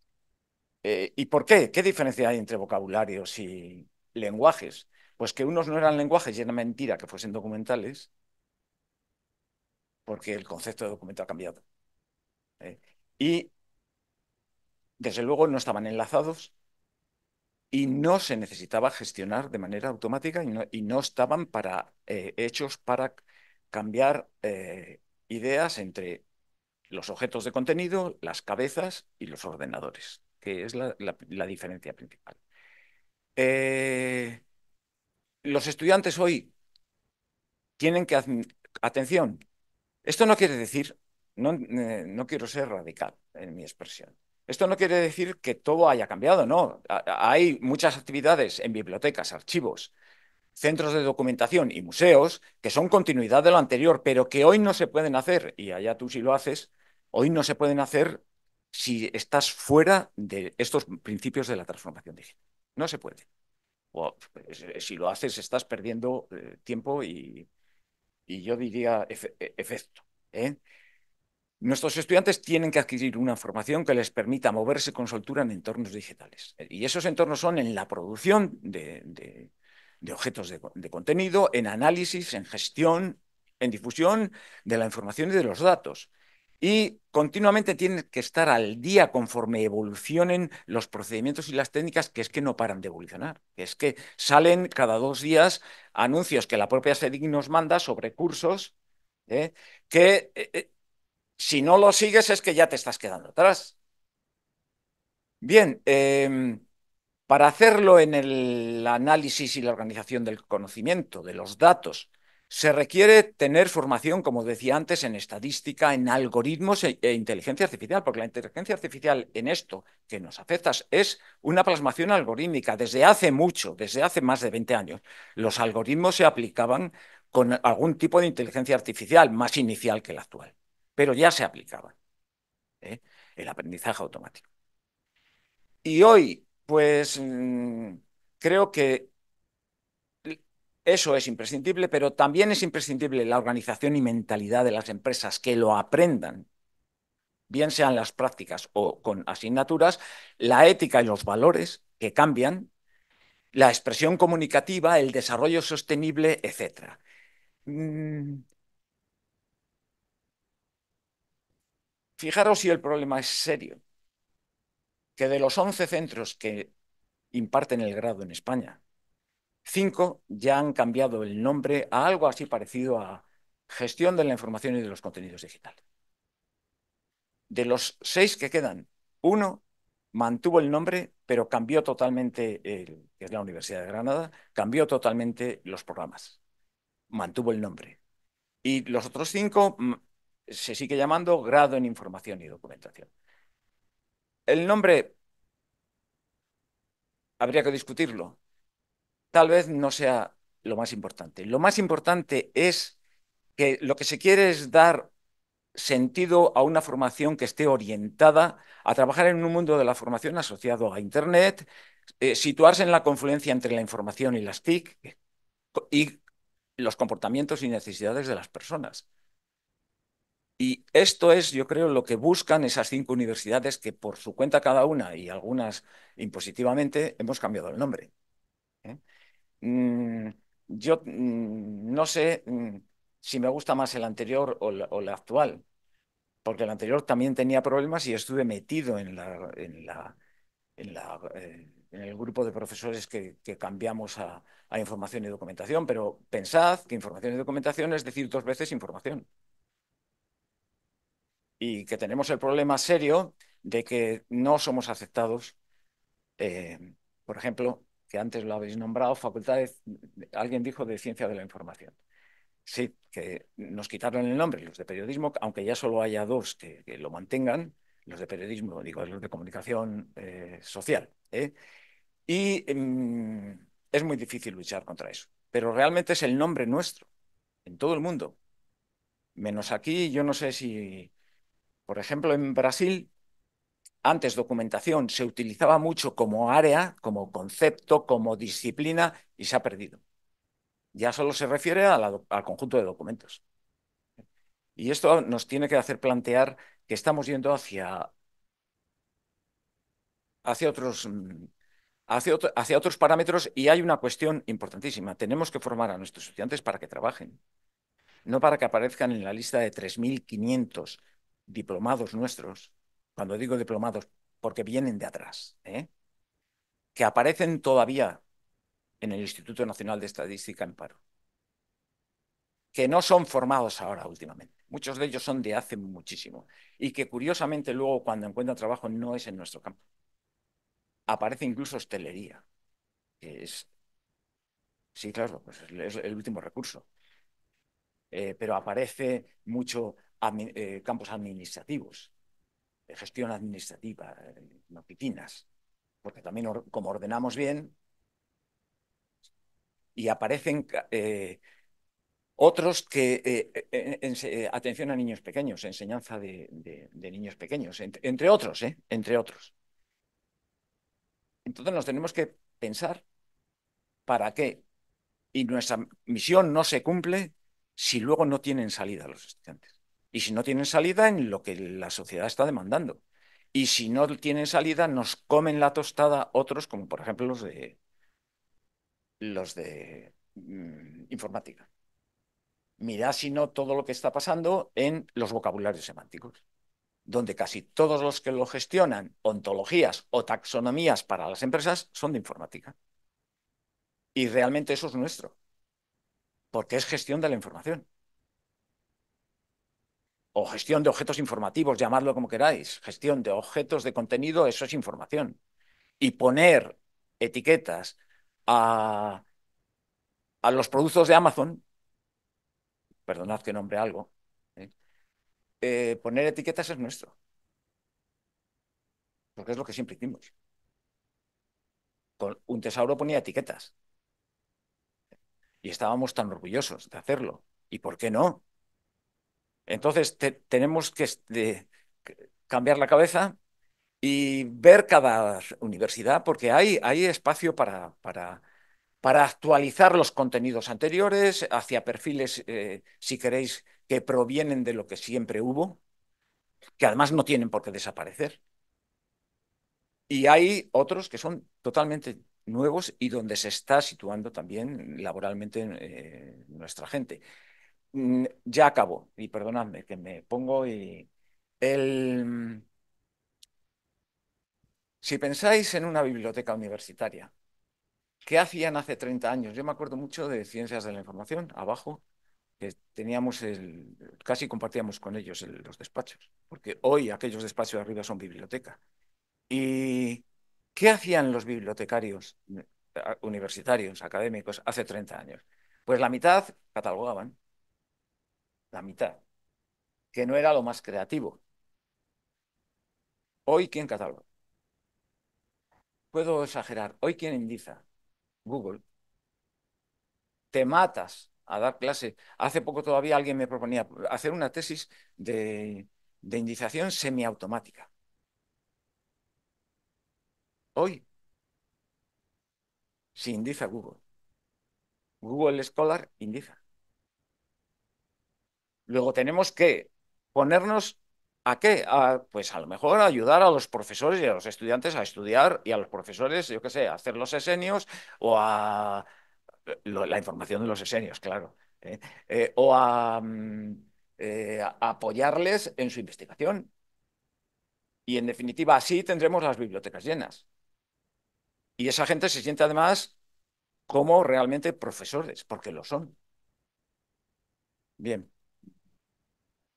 Speaker 6: eh, ¿Y por qué? ¿Qué diferencia hay entre vocabularios y lenguajes? Pues que unos no eran lenguajes y era mentira que fuesen documentales, porque el concepto de documento ha cambiado. ¿eh? Y, desde luego, no estaban enlazados y no se necesitaba gestionar de manera automática y no, estaban para, eh, hechos para cambiar eh, ideas entre los objetos de contenido, las cabezas y los ordenadores, que es la, la diferencia principal. Eh, los estudiantes hoy tienen que... Atención, esto no quiere decir, no, eh, no quiero ser radical en mi expresión, esto no quiere decir que todo haya cambiado, no. Hay muchas actividades en bibliotecas, archivos, centros de documentación y museos que son continuidad de lo anterior, pero que hoy no se pueden hacer, y allá tú si lo haces, hoy no se pueden hacer si estás fuera de estos principios de la transformación digital. No se puede. Pues, eh, si lo haces estás perdiendo eh, tiempo y, yo diría e, efecto. ¿eh? Nuestros estudiantes tienen que adquirir una formación que les permita moverse con soltura en entornos digitales. Y esos entornos son en la producción de, objetos de contenido, en análisis, en gestión, en difusión de la información y de los datos y continuamente tienes que estar al día conforme evolucionen los procedimientos y las técnicas, que es que no paran de evolucionar, que es que salen cada dos días anuncios que la propia SEDIC nos manda sobre cursos, ¿eh? que eh, eh, si no lo sigues es que ya te estás quedando atrás. Bien, em, para hacerlo en el análisis y la organización del conocimiento, de los datos, se requiere tener formación, como decía antes, en estadística, en algoritmos e, e, inteligencia artificial, porque la inteligencia artificial en esto que nos afecta es una plasmación algorítmica desde hace mucho, desde hace más de 20 años. Los algoritmos se aplicaban con algún tipo de inteligencia artificial más inicial que la actual, pero ya se aplicaban. ¿eh? El aprendizaje automático. Y hoy, pues mm, creo que eso es imprescindible, pero también es imprescindible la organización y mentalidad de las empresas que lo aprendan, bien sean las prácticas o con asignaturas, la ética y los valores que cambian, la expresión comunicativa, el desarrollo sostenible, etc. Mm. Fijaros si el problema es serio, que de los 11 centros que imparten el grado en España, Cinco, ya han cambiado el nombre a algo así parecido a gestión de la información y de los contenidos digitales. De los seis que quedan, uno mantuvo el nombre, pero cambió totalmente, que es la Universidad de Granada, cambió totalmente los programas. Mantuvo el nombre. Y los otros cinco mm, se sigue llamando grado en información y documentación. El nombre habría que discutirlo, tal vez no sea lo más importante. Lo más importante es que lo que se quiere es dar sentido a una formación que esté orientada a trabajar en un mundo de la formación asociado a Internet, eh, situarse en la confluencia entre la información y las TIC y los comportamientos y necesidades de las personas. Y esto es, yo creo, lo que buscan esas cinco universidades que por su cuenta cada una y algunas impositivamente hemos cambiado el nombre. ¿eh? Mm, yo mm, no sé mm, si me gusta más el anterior o la, actual, porque el anterior también tenía problemas y estuve metido en la, eh, el grupo de profesores que, cambiamos a, información y documentación, pero pensad que información y documentación es decir dos veces información. Y que tenemos el problema serio de que no somos aceptados, eh, por ejemplo, que antes lo habéis nombrado, facultades, alguien dijo de ciencia de la información. Sí, que nos quitaron el nombre, los de periodismo, aunque ya solo haya dos que, lo mantengan, los de periodismo, digo, los de comunicación eh, social. ¿eh? Y em, es muy difícil luchar contra eso, pero realmente es el nombre nuestro, en todo el mundo. Menos aquí, yo no sé si, por ejemplo, en Brasil antes documentación se utilizaba mucho como área, como concepto, como disciplina y se ha perdido. Ya solo se refiere al conjunto de documentos. Y esto nos tiene que hacer plantear que estamos yendo hacia, hacia otros mm, hacia, otros parámetros y hay una cuestión importantísima. Tenemos que formar a nuestros estudiantes para que trabajen, no para que aparezcan en la lista de 3.500 diplomados nuestros cuando digo diplomados, porque vienen de atrás, ¿eh? que aparecen todavía en el Instituto Nacional de Estadística en paro, que no son formados ahora últimamente. Muchos de ellos son de hace muchísimo y que curiosamente luego cuando encuentran trabajo no es en nuestro campo. Aparece incluso hostelería, que es, sí, claro, pues es el último recurso. Eh, pero aparece mucho eh, campos administrativos, gestión administrativa, en porque también como ordenamos bien, y aparecen eh, otros que, eh, eh, atención a niños pequeños, enseñanza de, niños pequeños, entre, otros, entre otros. Entonces nos tenemos que pensar para qué. Y nuestra misión no se cumple si luego no tienen salida los estudiantes. Y si no tienen salida, en lo que la sociedad está demandando. Y si no tienen salida, nos comen la tostada otros, como por ejemplo los de los de mm, informática. Mirad si no todo lo que está pasando en los vocabularios semánticos, donde casi todos los que lo gestionan, ontologías o taxonomías para las empresas, son de informática. Y realmente eso es nuestro, porque es gestión de la información o gestión de objetos informativos, llamadlo como queráis, gestión de objetos de contenido, eso es información. Y poner etiquetas a, los productos de Amazon, perdonad que nombre algo, ¿eh? Eh, poner etiquetas es nuestro. Porque es lo que siempre hicimos. Con un tesauro ponía etiquetas. Y estábamos tan orgullosos de hacerlo. ¿Y por qué no? Entonces tenemos que cambiar la cabeza y ver cada universidad, porque hay, espacio para, actualizar los contenidos anteriores hacia perfiles, eh, si queréis, que provienen de lo que siempre hubo, que además no tienen por qué desaparecer. Y hay otros que son totalmente nuevos y donde se está situando también laboralmente eh, nuestra gente. Mm, ya acabo, y perdonadme que me pongo y... El, mm, si pensáis en una biblioteca universitaria, ¿qué hacían hace 30 años? Yo me acuerdo mucho de Ciencias de la Información, abajo, que teníamos el, casi compartíamos con ellos los despachos, porque hoy aquellos despachos de arriba son biblioteca. ¿Y qué hacían los bibliotecarios eh, universitarios, académicos, hace 30 años? Pues la mitad catalogaban, la mitad, que no era lo más creativo. Hoy, ¿quién cataloga? Puedo exagerar. Hoy, ¿quién indiza? Google. Te matas a dar clase. Hace poco todavía alguien me proponía hacer una tesis de, de indización semiautomática. Hoy, si indiza Google. Google Scholar indiza. Luego tenemos que ponernos a qué? A, pues a lo mejor ayudar a los profesores y a los estudiantes a estudiar y a los profesores, yo qué sé, a hacer los esenios o a la información de los esenios, claro, ¿eh? Eh, o a mm, eh, apoyarles en su investigación. Y en definitiva, así tendremos las bibliotecas llenas. Y esa gente se siente además como realmente profesores, porque lo son. Bien.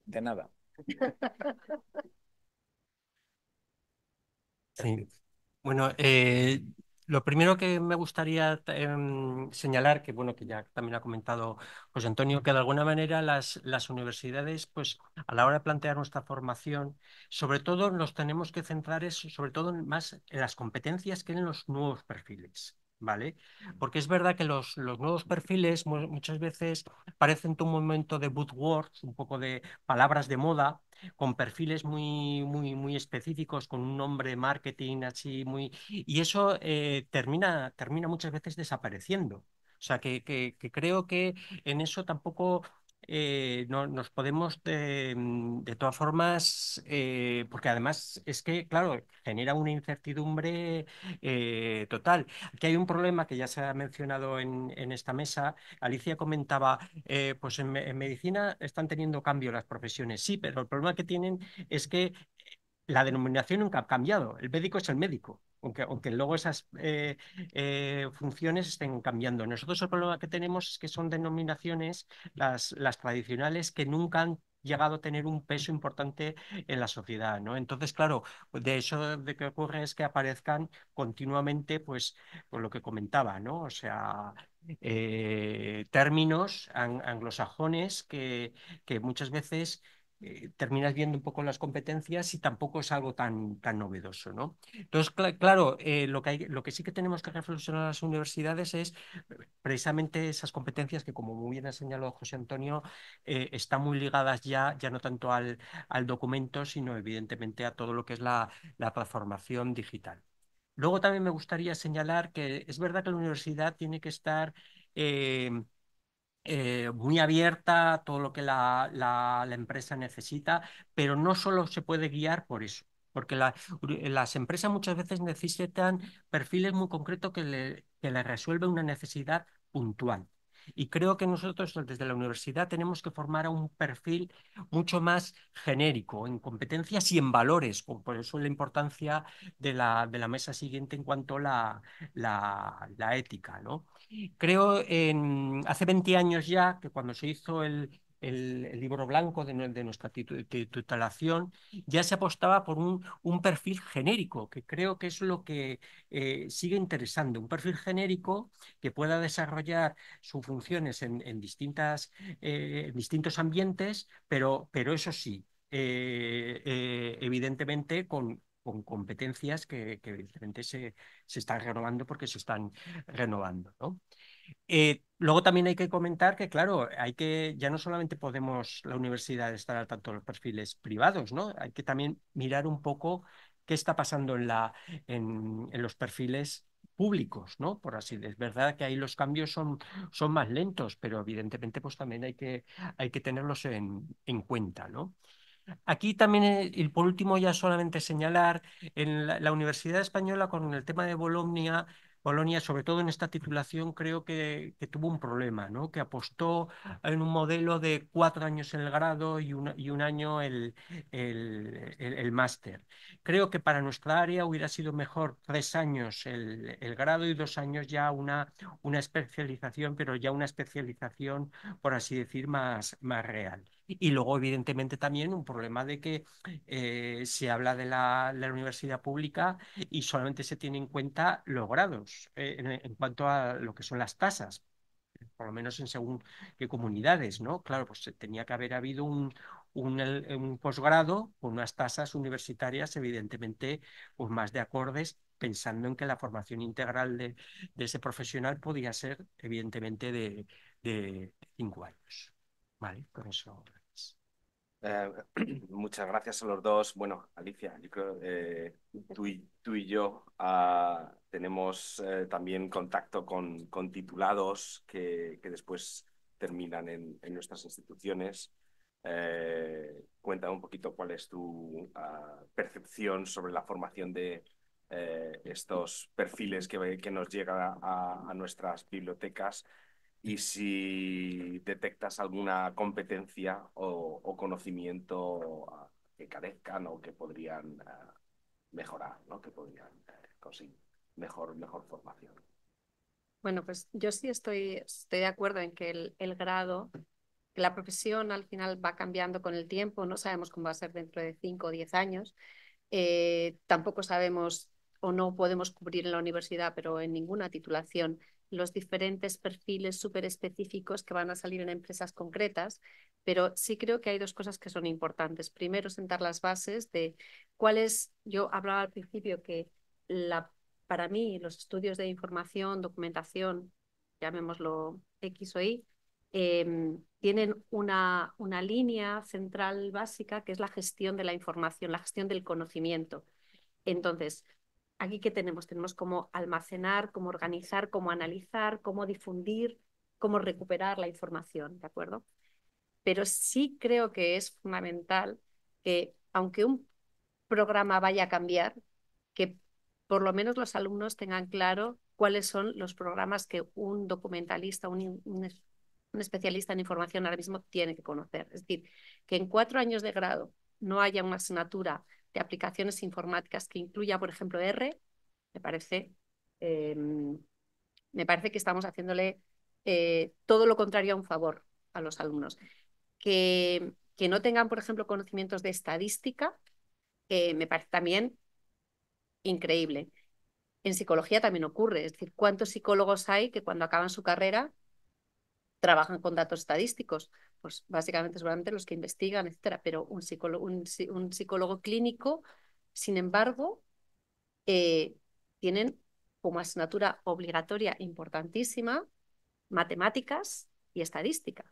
Speaker 6: De nada.
Speaker 9: *laughs*
Speaker 8: Bueno, eh, lo primero que me gustaría em, señalar, que bueno, que ya también ha comentado José Antonio, que de alguna manera las, las universidades, pues a la hora de plantear nuestra formación, sobre todo nos tenemos que centrar es, sobre todo más en las competencias que en los nuevos perfiles. ¿vale? Mm. Porque es verdad que los, los nuevos perfiles muchas veces parecen un momento de words, un poco de palabras de moda, con perfiles muy, muy, muy específicos, con un nombre de marketing así muy... Y eso eh, termina, termina muchas veces desapareciendo. O sea, que, creo que en eso tampoco eh, no, nos podemos, de, mm, todas formas, eh, porque además es que, claro, genera una incertidumbre eh, total. Aquí hay un problema que ya se ha mencionado en, en esta mesa. Alicia comentaba, pues en medicina están teniendo cambio las profesiones, sí, pero el problema que tienen es que la denominación nunca ha cambiado. El médico es el médico aunque, luego esas eh, eh, funciones estén cambiando. Nosotros el problema que tenemos es que son denominaciones, las, las tradicionales, que nunca han llegado a tener un peso importante en la sociedad, ¿no? Entonces, claro, de eso de que ocurre es que aparezcan continuamente, pues, por pues lo que comentaba, ¿no? O sea, eh, términos anglosajones que, que muchas veces eh, terminas viendo un poco las competencias y tampoco es algo tan, tan novedoso, ¿no? Entonces, claro, eh, lo, que hay, lo que sí que tenemos que reflexionar las universidades es precisamente esas competencias que, como muy bien ha señalado José Antonio, eh, están muy ligadas ya, ya no tanto al, al, documento, sino evidentemente a todo lo que es la, la transformación digital. Luego también me gustaría señalar que es verdad que la universidad tiene que estar eh, muy abierta a todo lo que la, la, empresa necesita, pero no solo se puede guiar por eso, porque eh, las empresas muchas veces necesitan perfiles muy concretos que le, que le resuelven una necesidad puntual. Y creo que nosotros desde la universidad tenemos que formar un perfil mucho más genérico en competencias y en valores, por eso la importancia de la, de la mesa siguiente en cuanto a la, la, ética. ¿no? Creo en, hace 20 años ya que cuando se hizo el, el, libro blanco de, nuestra titulación, ya se apostaba por un, perfil genérico, que creo que es lo que eh, sigue interesando, un perfil genérico que pueda desarrollar sus funciones en, distintas, eh, distintos ambientes, pero, pero eso sí, eh, evidentemente con, competencias que, evidentemente se, se, están renovando porque se están renovando. Eh, luego también hay que comentar que, claro, hay que, ya no solamente podemos la universidad estar al tanto de los perfiles privados, ¿no? Hay que también mirar un poco qué está pasando en, la, en, los perfiles públicos, ¿no? Por así es verdad que ahí los cambios son, son más lentos, pero evidentemente pues también hay que, hay que tenerlos en, cuenta, ¿no? Aquí también, eh, y por último, ya solamente señalar, en la, la, Universidad Española con el tema de Bolonia Colonia, sobre todo en esta titulación, creo que, tuvo un problema, ¿no? que apostó ah. en un modelo de cuatro años el grado y un, año el, máster. Creo que para nuestra área hubiera sido mejor tres años el, grado y dos años ya una, especialización, pero ya una especialización, por así decir, más real. Y luego, evidentemente, también un problema de que eh, se habla de la, universidad pública y solamente se tiene en cuenta los grados eh, en, cuanto a lo que son las tasas por lo menos en según qué comunidades, ¿no? Claro, pues tenía que haber habido un, un, posgrado con unas tasas universitarias, evidentemente, pues más de acordes, pensando en que la formación integral de, ese profesional podía ser, evidentemente, de, de cinco años. ¿Vale? Con eso.
Speaker 5: Eh, *clears throat* muchas gracias a los dos. Bueno, Alicia, yo creo eh, tú, y, yo ah, tenemos eh, también contacto con, con titulados que, después terminan en, nuestras instituciones. Eh, cuéntame un poquito cuál es tu ah, percepción sobre la formación de estos perfiles que, nos llegan a nuestras bibliotecas y si detectas alguna competencia o, conocimiento ah, que carezcan o que podrían ah, mejorar, ¿no? que podrían eh, conseguir mejor, mejor formación.
Speaker 7: Bueno, pues yo sí estoy, estoy de acuerdo en que el, grado, que la profesión al final va cambiando con el tiempo, no sabemos cómo va a ser dentro de 5 o 10 años, eh, tampoco sabemos o no podemos cubrir en la universidad, pero en ninguna titulación los diferentes perfiles súper específicos que van a salir en empresas concretas, pero sí creo que hay dos cosas que son importantes. Primero, sentar las bases de cuáles, yo hablaba al principio que la, para mí los estudios de información, documentación, llamémoslo X o Y, em, tienen una, una línea central básica que es la gestión de la información, la gestión del conocimiento. Entonces, aquí que tenemos, tenemos cómo almacenar, cómo organizar, cómo analizar, cómo difundir, cómo recuperar la información, ¿de acuerdo? Pero sí creo que es fundamental que, aunque un programa vaya a cambiar, que por lo menos los alumnos tengan claro cuáles son los programas que un documentalista, un, un especialista en información ahora mismo tiene que conocer. Es decir, que en cuatro años de grado no haya una asignatura aplicaciones informáticas que incluya, por ejemplo, R, me parece, em, me parece que estamos haciéndole eh, todo lo contrario a un favor a los alumnos. Que, que no tengan, por ejemplo, conocimientos de estadística, me parece también increíble. En psicología también ocurre, es decir, ¿cuántos psicólogos hay que cuando acaban su carrera trabajan con datos estadísticos? pues básicamente seguramente los que investigan, etcétera, pero un psicólogo, psicólogo clínico, sin embargo, eh, tienen como asignatura obligatoria importantísima matemáticas y estadística.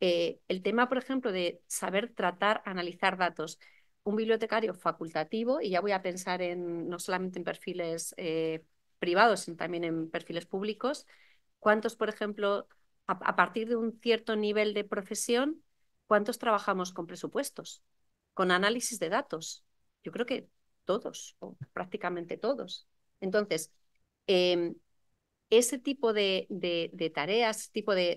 Speaker 7: Eh, el tema, por ejemplo, de saber tratar, analizar datos. Un bibliotecario facultativo, y ya voy a pensar en no solamente en perfiles eh, privados, sino también en perfiles públicos. ¿Cuántos, por ejemplo, a, partir de un cierto nivel de profesión, ¿cuántos trabajamos con presupuestos? Con análisis de datos. Yo creo que todos, o prácticamente todos. Entonces, em, ese tipo de, tareas, ese tipo de,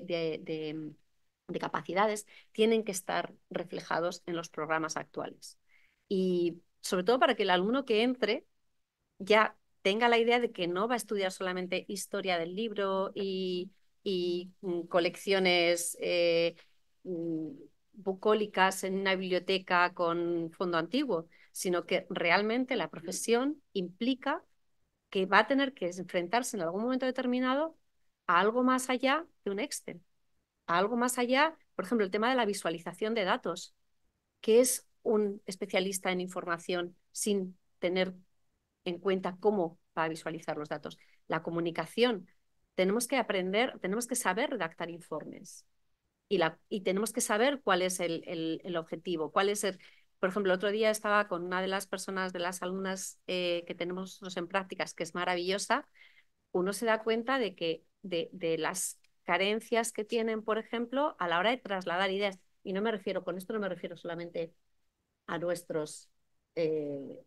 Speaker 7: de, capacidades tienen que estar reflejados en los programas actuales. Y sobre todo para que el alumno que entre ya tenga la idea de que no va a estudiar solamente historia del libro y y mm, colecciones eh, mm, bucólicas en una biblioteca con fondo antiguo, sino que realmente la profesión implica que va a tener que enfrentarse en algún momento determinado a algo más allá de un Excel, a algo más allá, por ejemplo, el tema de la visualización de datos, que es un especialista en información sin tener en cuenta cómo va a visualizar los datos. La comunicación, tenemos que aprender, tenemos que saber redactar informes y, la, y tenemos que saber cuál es el, el, el objetivo, cuál es el... Por ejemplo, otro día estaba con una de las personas, de las alumnas eh, que tenemos en prácticas, que es maravillosa, uno se da cuenta de que de, de las carencias que tienen, por ejemplo, a la hora de trasladar ideas, y no me refiero, con esto no me refiero solamente a nuestros eh,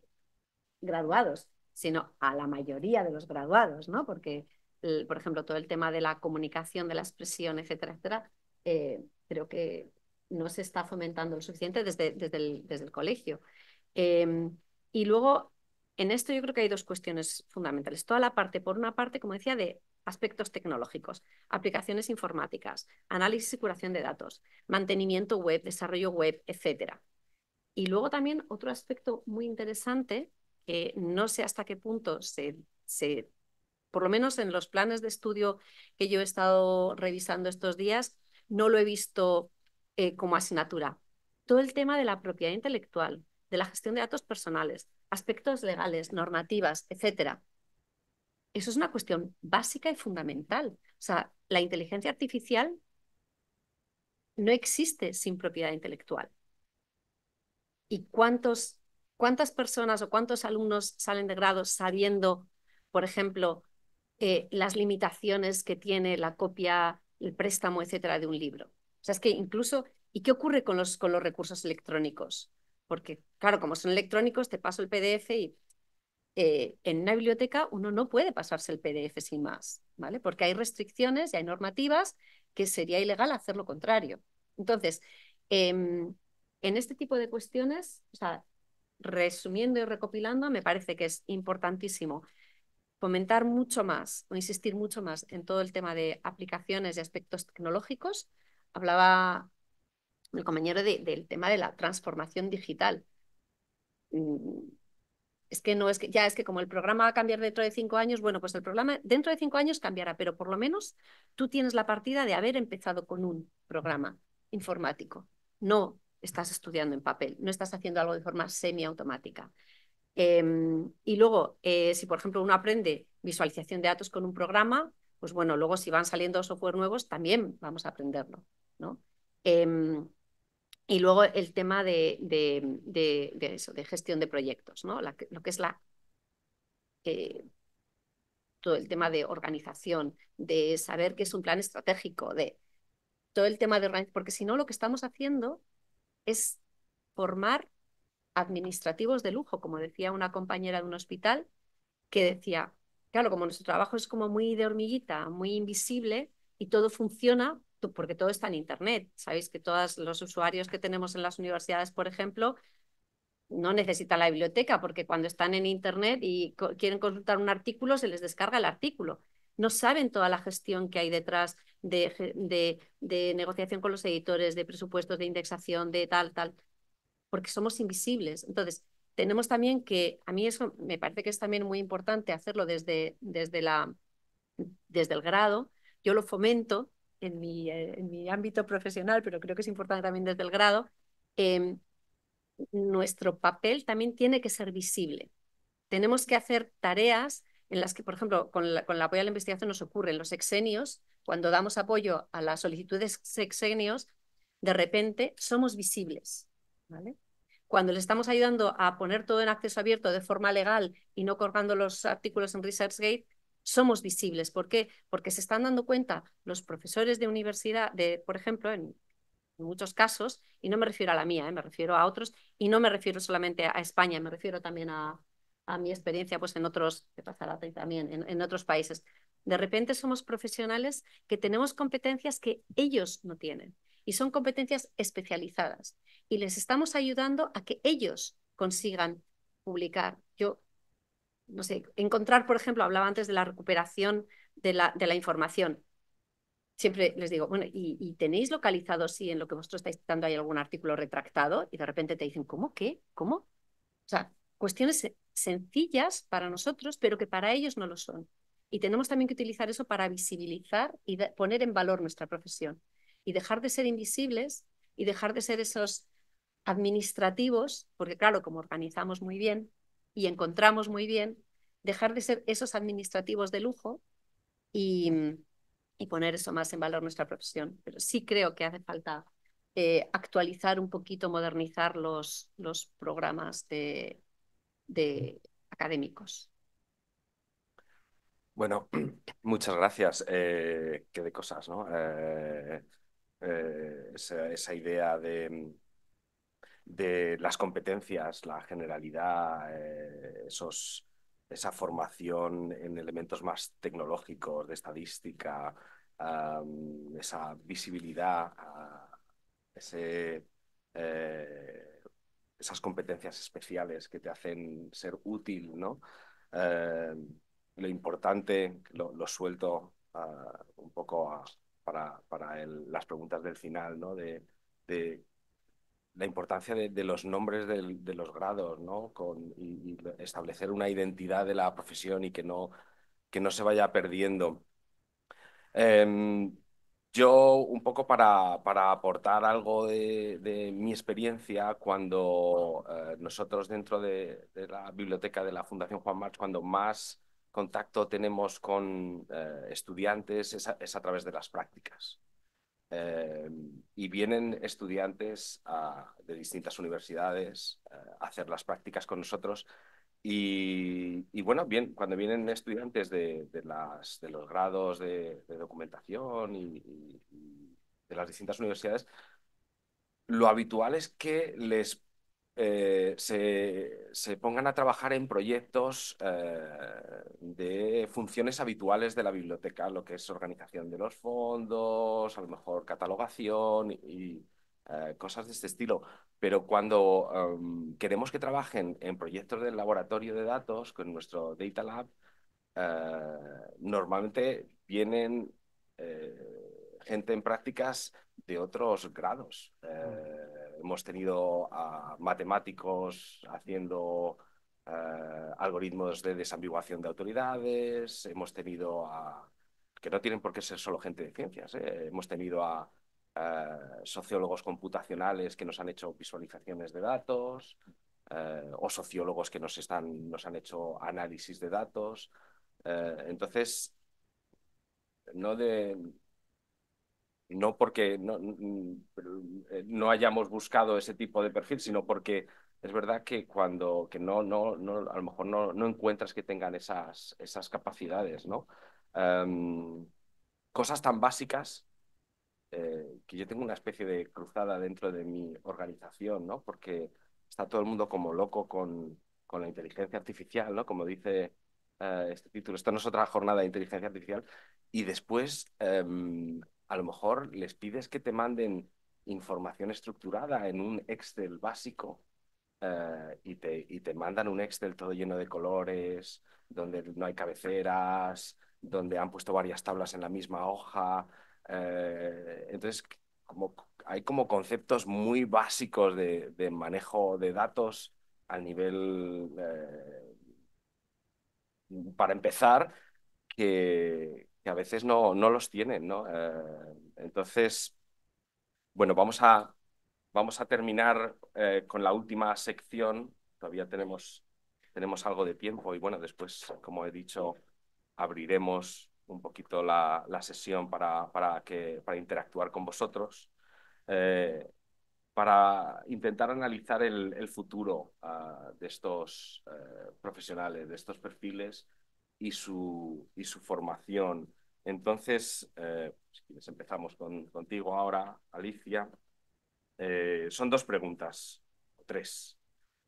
Speaker 7: graduados, sino a la mayoría de los graduados, ¿no? Porque por ejemplo, todo el tema de la comunicación, de la expresión, etcétera, etcétera, eh, creo que no se está fomentando lo suficiente desde, desde, el, desde el, colegio. Em, y luego, en esto yo creo que hay dos cuestiones fundamentales. Toda la parte, por una parte, como decía, de aspectos tecnológicos, aplicaciones informáticas, análisis y curación de datos, mantenimiento web, desarrollo web, etcétera. Y luego también otro aspecto muy interesante, que no sé hasta qué punto se, se por lo menos en los planes de estudio que yo he estado revisando estos días, no lo he visto eh, como asignatura. Todo el tema de la propiedad intelectual, de la gestión de datos personales, aspectos legales, normativas, etcétera. Eso es una cuestión básica y fundamental. O sea, la inteligencia artificial no existe sin propiedad intelectual. ¿Y cuántos, cuántas personas o cuántos alumnos salen de grado sabiendo, por ejemplo, eh, las limitaciones que tiene la copia, el préstamo, etcétera, de un libro. O sea, es que incluso, ¿y qué ocurre con los, con los recursos electrónicos? Porque, claro, como son electrónicos, te paso el PDF y eh, en una biblioteca uno no puede pasarse el PDF sin más, ¿vale? Porque hay restricciones y hay normativas que sería ilegal hacer lo contrario. Entonces, em, en este tipo de cuestiones, o sea, resumiendo y recopilando, me parece que es importantísimo fomentar mucho más o insistir mucho más en todo el tema de aplicaciones y aspectos tecnológicos. Hablaba el compañero del tema de la transformación digital. Mm, es que no es que, ya es que como el programa va a cambiar dentro de cinco años, bueno, pues el programa dentro de cinco años cambiará, pero por lo menos tú tienes la partida de haber empezado con un programa informático. No estás estudiando en papel, no estás haciendo algo de forma semiautomática. Em, y luego, eh, si por ejemplo uno aprende visualización de datos con un programa, pues bueno, luego si van saliendo software nuevos, también vamos a aprenderlo. ¿no? Em, y luego el tema de, de, eso, de gestión de proyectos, ¿no? lo que es la eh, todo el tema de organización, de saber qué es un plan estratégico, de todo el tema de organización, porque si no lo que estamos haciendo es formar administrativos de lujo, como decía una compañera de un hospital, que decía, claro, como nuestro trabajo es como muy de hormiguita, muy invisible y todo funciona porque todo está en Internet. Sabéis que todos los usuarios que tenemos en las universidades, por ejemplo, no necesitan la biblioteca porque cuando están en Internet y quieren consultar un artículo, se les descarga el artículo. No saben toda la gestión que hay detrás de, de negociación con los editores, de presupuestos, de indexación, de tal, tal porque somos invisibles. Entonces, tenemos también que, a mí eso me parece que es también muy importante hacerlo desde, desde, la, desde el grado. Yo lo fomento en mi, eh, en mi ámbito profesional, pero creo que es importante también desde el grado. Em, nuestro papel también tiene que ser visible. Tenemos que hacer tareas en las que, por ejemplo, con, el apoyo a la investigación nos ocurren los exenios, cuando damos apoyo a las solicitudes exenios, de repente somos visibles. ¿vale? cuando le estamos ayudando a poner todo en acceso abierto de forma legal y no colgando los artículos en ResearchGate, somos visibles. ¿Por qué? Porque se están dando cuenta los profesores de universidad, de, por ejemplo, en, muchos casos, y no me refiero a la mía, ¿eh? me refiero a otros, y no me refiero solamente a España, me refiero también a, mi experiencia pues, en otros, que pasará también, en, en otros países. De repente somos profesionales que tenemos competencias que ellos no tienen y son competencias especializadas. Y les estamos ayudando a que ellos consigan publicar. Yo, no sé, encontrar, por ejemplo, hablaba antes de la recuperación de la, de la información. Siempre les digo, bueno, ¿y, tenéis localizado si en lo que vosotros estáis citando hay algún artículo retractado? Y de repente te dicen, ¿cómo qué? ¿Cómo? O sea, cuestiones sencillas para nosotros, pero que para ellos no lo son. Y tenemos también que utilizar eso para visibilizar y poner en valor nuestra profesión y dejar de ser invisibles y dejar de ser esos administrativos, porque claro, como organizamos muy bien y encontramos muy bien, dejar de ser esos administrativos de lujo y, poner eso más en valor nuestra profesión. Pero sí creo que hace falta eh, actualizar un poquito, modernizar los, los programas de, académicos.
Speaker 5: Bueno, *clears throat* muchas gracias. Eh, qué de cosas, ¿no? Eh, eh, esa, idea de, mm, de, las competencias, la generalidad, eh, esos, esa formación en elementos más tecnológicos, de estadística, esa visibilidad, eh, esas competencias especiales que te hacen ser útil, ¿no? lo importante, lo, suelto ah, un poco a, para, para las preguntas del final, ¿no? De, de la importancia de, los nombres de los grados, ¿no? Con, y, establecer una identidad de la profesión y que no, que no se vaya perdiendo. Em, yo, un poco para, para aportar algo de, de, mi experiencia, cuando eh, nosotros dentro de, de, la biblioteca de la Fundación Juan March, cuando más contacto tenemos con eh, estudiantes es a, través de las prácticas. Eh, y vienen estudiantes ah, de distintas universidades eh, a hacer las prácticas con nosotros. Y, bueno, bien, cuando vienen estudiantes de, las, de los grados de, documentación y de las distintas universidades, lo habitual es que les eh, se, pongan a trabajar en proyectos eh, de funciones habituales de la biblioteca, lo que es organización de los fondos, a lo mejor catalogación y, eh, cosas de este estilo. Pero cuando em, queremos que trabajen en proyectos del laboratorio de datos, con nuestro Data Lab, normalmente vienen gente en prácticas de otros grados hemos tenido a ah, matemáticos haciendo eh, algoritmos de desambiguación de autoridades, hemos tenido a, ah, que no tienen por qué ser solo gente de ciencias, ¿eh? hemos tenido a, ah, eh, sociólogos computacionales que nos han hecho visualizaciones de datos, o sociólogos que nos, están, nos han hecho análisis de datos. entonces, no de, no porque no, mm, no, hayamos buscado ese tipo de perfil, sino porque es verdad que cuando que no, no, no a lo mejor no, encuentras que tengan esas, esas capacidades, ¿no? Em, cosas tan básicas eh, que yo tengo una especie de cruzada dentro de mi organización, ¿no? Porque está todo el mundo como loco con, con la inteligencia artificial, ¿no? Como dice eh, este título, esta no es otra jornada de inteligencia artificial. Y después em, a lo mejor les pides que te manden información estructurada en un Excel básico eh, y, te, y te mandan un Excel todo lleno de colores, donde no hay cabeceras, donde han puesto varias tablas en la misma hoja. Eh, entonces, como, hay como conceptos muy básicos de, manejo de datos a nivel, eh, para empezar, que, que a veces no, no los tienen, ¿no? Eh, entonces, bueno, vamos a, vamos a terminar eh, con la última sección. Todavía tenemos, tenemos algo de tiempo y bueno, después, como he dicho, abriremos un poquito la, sesión para, que, para interactuar con vosotros, eh, para intentar analizar el, futuro ah, de estos profesionales, de estos perfiles y su, y su formación entonces, eh, si empezamos con, contigo ahora, Alicia. Eh, son dos preguntas, o tres.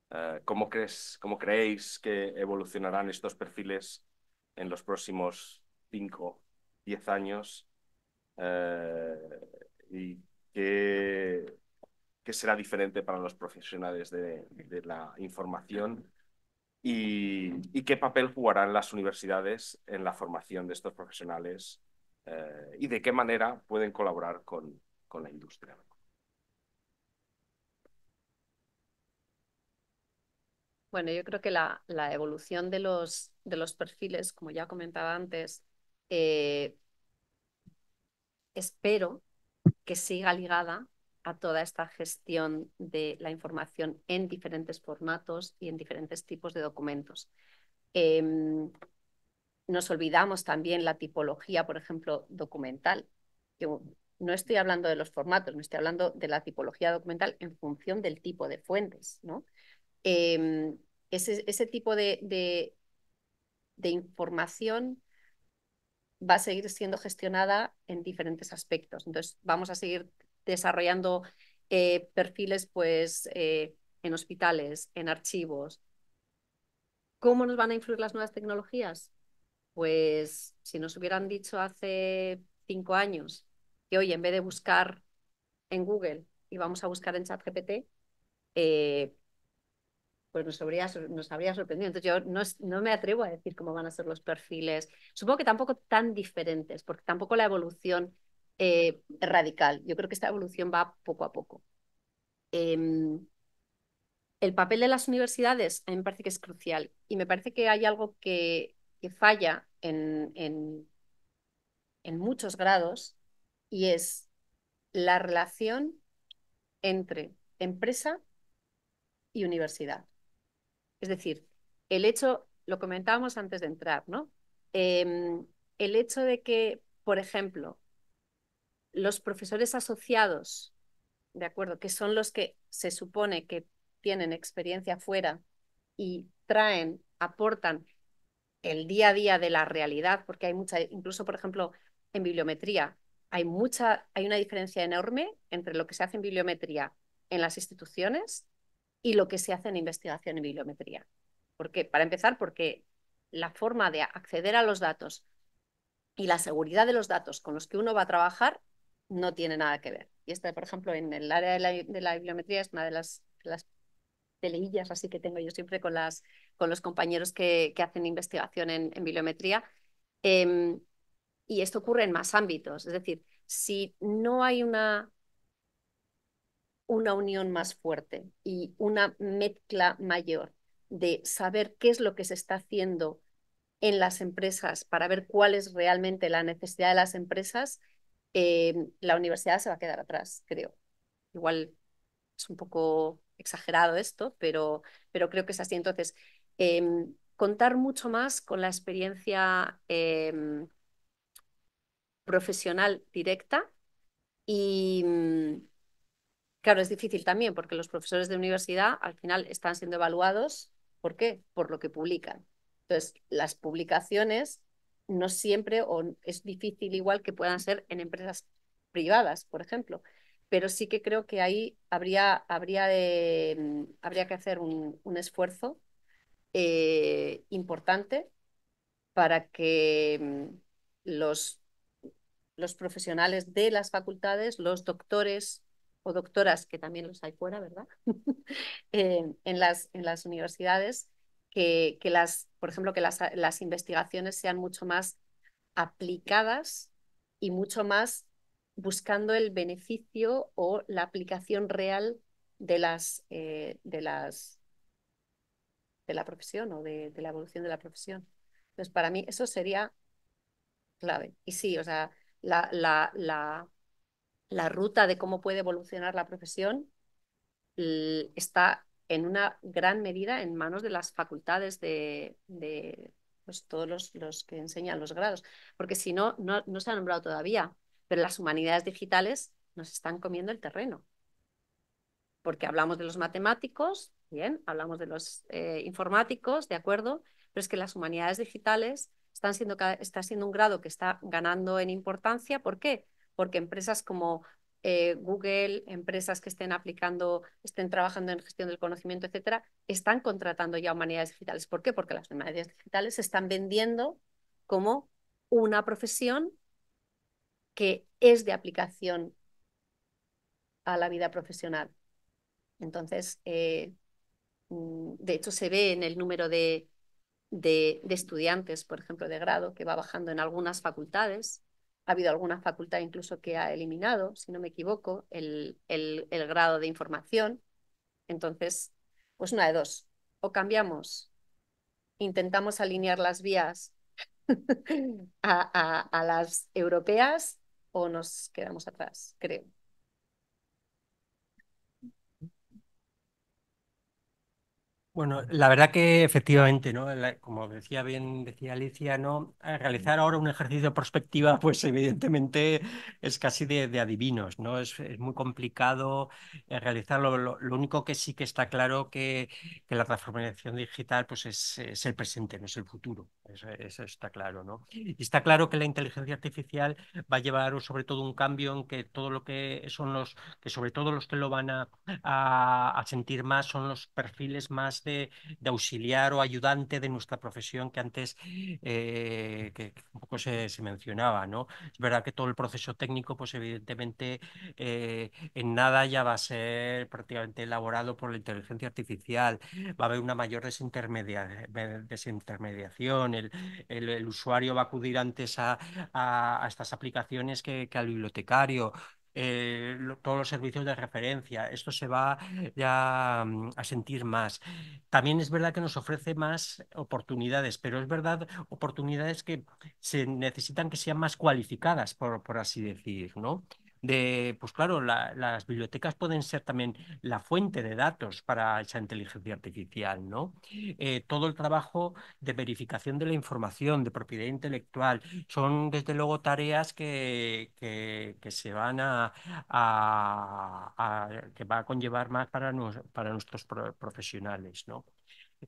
Speaker 5: Eh, ¿cómo, creéis que evolucionarán estos perfiles en los próximos cinco, diez años? ¿Y qué, será diferente para los profesionales de la información y, qué papel jugarán las universidades en la formación de estos profesionales eh, y de qué manera pueden colaborar con, la industria.
Speaker 7: Bueno, yo creo que la, evolución de los, de los, perfiles, como ya comentaba antes, eh, espero que siga ligada a toda esta gestión de la información en diferentes formatos y en diferentes tipos de documentos. Em, nos olvidamos también la tipología, por ejemplo, documental. Yo no estoy hablando de los formatos, no estoy hablando de la tipología documental en función del tipo de fuentes. ¿no? Em, ese, tipo de, de información va a seguir siendo gestionada en diferentes aspectos. Entonces, vamos a seguir desarrollando eh, perfiles pues, eh, en hospitales, en archivos. ¿Cómo nos van a influir las nuevas tecnologías? Pues si nos hubieran dicho hace cinco años que hoy en vez de buscar en Google y vamos a buscar en ChatGPT, eh, pues nos habría, sorprendido. Entonces yo no, me atrevo a decir cómo van a ser los perfiles. Supongo que tampoco tan diferentes, porque tampoco la evolución eh, radical. Yo creo que esta evolución va poco a poco. Em, el papel de las universidades a mí me parece que es crucial y me parece que hay algo que, falla en, en, muchos grados y es la relación entre empresa y universidad. Es decir, el hecho, lo comentábamos antes de entrar, ¿no? Em, el hecho de que, por ejemplo, los profesores asociados, ¿de acuerdo? Que son los que se supone que tienen experiencia fuera y traen, aportan el día a día de la realidad, porque hay mucha, incluso por ejemplo en bibliometría, hay mucha, hay una diferencia enorme entre lo que se hace en bibliometría en las instituciones y lo que se hace en investigación en bibliometría. Porque, para empezar, porque la forma de acceder a los datos y la seguridad de los datos con los que uno va a trabajar no tiene nada que ver. Y esta, por ejemplo, en el área de la, bibliometría es una de las, las así que tengo yo siempre con, las, con los compañeros que, hacen investigación en, bibliometría. Em, y esto ocurre en más ámbitos. Es decir, si no hay una, una unión más fuerte y una mezcla mayor de saber qué es lo que se está haciendo en las empresas para ver cuál es realmente la necesidad de las empresas, eh, la universidad se va a quedar atrás, creo. Igual es un poco exagerado esto, pero, pero creo que es así. Entonces, em, contar mucho más con la experiencia em, profesional directa y mm, claro, es difícil también porque los profesores de universidad al final están siendo evaluados. ¿Por qué? Por lo que publican. Entonces, las publicaciones no siempre o es difícil igual que puedan ser en empresas privadas, por ejemplo. Pero sí que creo que ahí habría, habría, mm, habría que hacer un, esfuerzo eh, importante para que mm, los, profesionales de las facultades, los doctores o doctoras, que también los hay fuera, ¿verdad? *laughs* Eh, en, en las universidades, que, las, por ejemplo, que las, investigaciones sean mucho más aplicadas y mucho más buscando el beneficio o la aplicación real de las, eh, de las de la profesión o de, la evolución de la profesión. Entonces, para mí eso sería clave. Y sí, o sea, la, la, la, la ruta de cómo puede evolucionar la profesión está en una gran medida en manos de las facultades de, pues, todos los, los, que enseñan los grados, porque si no, no, se ha nombrado todavía, pero las humanidades digitales nos están comiendo el terreno, porque hablamos de los matemáticos, bien, hablamos de los eh, informáticos, de acuerdo, pero es que las humanidades digitales están siendo, está siendo un grado que está ganando en importancia, ¿por qué? Porque empresas como eh, Google, empresas que estén aplicando, estén trabajando en gestión del conocimiento, etcétera, están contratando ya humanidades digitales. ¿Por qué? Porque las humanidades digitales se están vendiendo como una profesión que es de aplicación a la vida profesional. Entonces, eh, mm, de hecho, se ve en el número de, estudiantes, por ejemplo, de grado, que va bajando en algunas facultades, ha habido alguna facultad incluso que ha eliminado, si no me equivoco, el, el, grado de información. Entonces, pues una de dos. O cambiamos, intentamos alinear las vías *laughs* a las europeas o nos quedamos atrás, creo.
Speaker 8: Bueno, la verdad que efectivamente, ¿no? como decía bien, decía Alicia, ¿no? realizar ahora un ejercicio de perspectiva, pues evidentemente es casi de, adivinos, ¿no? Es, muy complicado eh, realizarlo. Lo, único que sí que está claro que, que la transformación digital, pues es, el presente, no es el futuro. Eso, está claro, ¿no? Y está claro que la inteligencia artificial va a llevar sobre todo un cambio en que todo lo que son los, que sobre todo los que lo van a sentir más son los perfiles más de, auxiliar o ayudante de nuestra profesión que antes eh, que, un poco se, mencionaba, ¿no? Es verdad que todo el proceso técnico, pues evidentemente eh, en nada ya va a ser prácticamente elaborado por la inteligencia artificial, va a haber una mayor desintermediación, el, usuario va a acudir antes a, estas aplicaciones que, que al bibliotecario, eh, todos los servicios de referencia. Esto se va ya mm, a sentir más. También es verdad que nos ofrece más oportunidades, pero es verdad oportunidades que se necesitan que sean más cualificadas, por, por así decir, ¿no? de, pues claro, las bibliotecas pueden ser también la fuente de datos para esa inteligencia artificial, ¿no? Eh, todo el trabajo de verificación de la información, de propiedad intelectual, son desde luego tareas que, que, se van a, que va a conllevar más para, para nuestros profesionales, ¿no?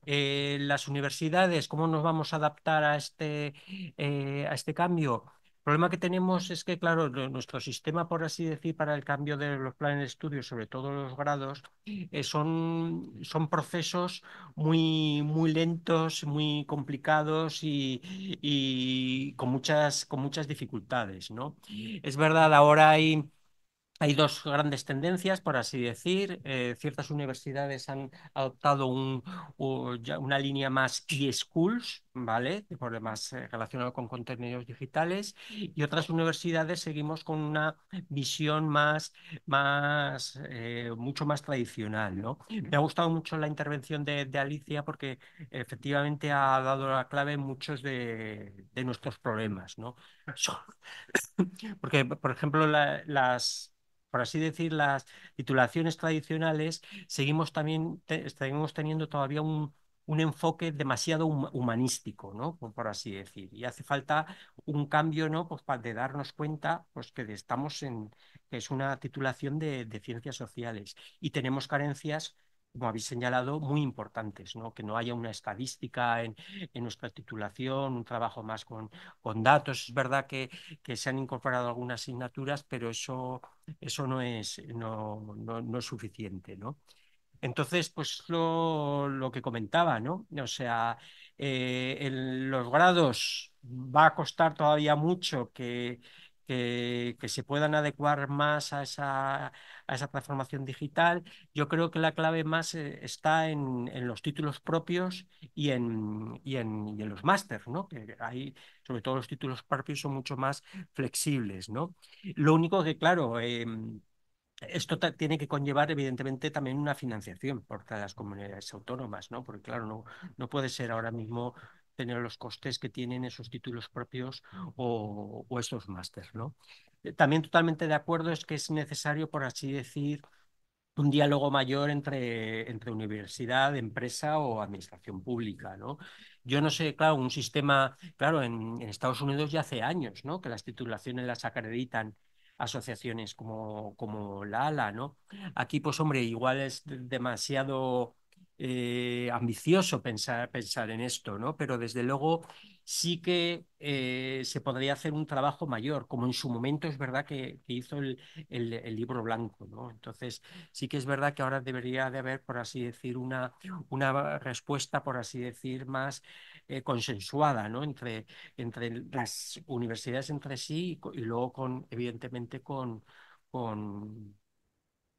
Speaker 8: Eh, las universidades, ¿cómo nos vamos a adaptar a este, eh, a este cambio? El problema que tenemos es que, claro, nuestro sistema, por así decir, para el cambio de los planes de estudio, sobre todo los grados, eh, son, son procesos muy, muy lentos, muy complicados y, con, muchas, con muchas dificultades, ¿no? Es verdad, ahora hay hay dos grandes tendencias, por así decir. Eh, ciertas universidades han adoptado una línea más e-schools, ¿vale? Más eh, relacionado con contenidos digitales. Y otras universidades seguimos con una visión más, más eh, mucho más tradicional, ¿no? Me ha gustado mucho la intervención de, Alicia porque efectivamente ha dado la clave en muchos de, nuestros problemas, ¿no? *coughs* Porque, por ejemplo, las por así decir, las titulaciones tradicionales, seguimos también teniendo todavía un, un enfoque demasiado humanístico, ¿no? Por así decir. Y hace falta un cambio, ¿no? Pues para de darnos cuenta pues, que estamos en, que es una titulación de, de ciencias sociales y tenemos carencias como habéis señalado, muy importantes, ¿no? que no haya una estadística en, nuestra titulación, un trabajo más con, con datos. Es verdad que, que, se han incorporado algunas asignaturas, pero eso, eso no, es, no, suficiente. ¿no? Entonces, pues lo, que comentaba, ¿no? O sea, en eh, los grados va a costar todavía mucho que, que, se puedan adecuar más a esa, transformación digital. Yo creo que la clave más eh, está en, los títulos propios y en, los másteres, ¿no? que hay, sobre todo los títulos propios son mucho más flexibles. ¿no? Lo único que, claro, em, esto tiene que conllevar, evidentemente, también una financiación por las comunidades autónomas, ¿no? Porque, claro, no puede ser ahora mismo tener los costes que tienen esos títulos propios o, esos másters. ¿no? Eh, también totalmente de acuerdo es que es necesario, por así decir, un diálogo mayor entre, entre universidad, empresa o administración pública, ¿no? Yo no sé, claro, un sistema, claro, en, Estados Unidos ya hace años, ¿no? Que las titulaciones las acreditan asociaciones como, como la ALA, ¿no? Aquí, pues hombre, igual es demasiado eh, ambicioso pensar, pensar en esto, ¿no? Pero desde luego sí que eh, se podría hacer un trabajo mayor, como en su momento es verdad que, hizo el, el, libro blanco, ¿no? Entonces sí que es verdad que ahora debería de haber, por así decir, una, una respuesta, por así decir, más eh, consensuada, ¿no? Entre, entre las universidades entre sí y, luego con, evidentemente, con, con,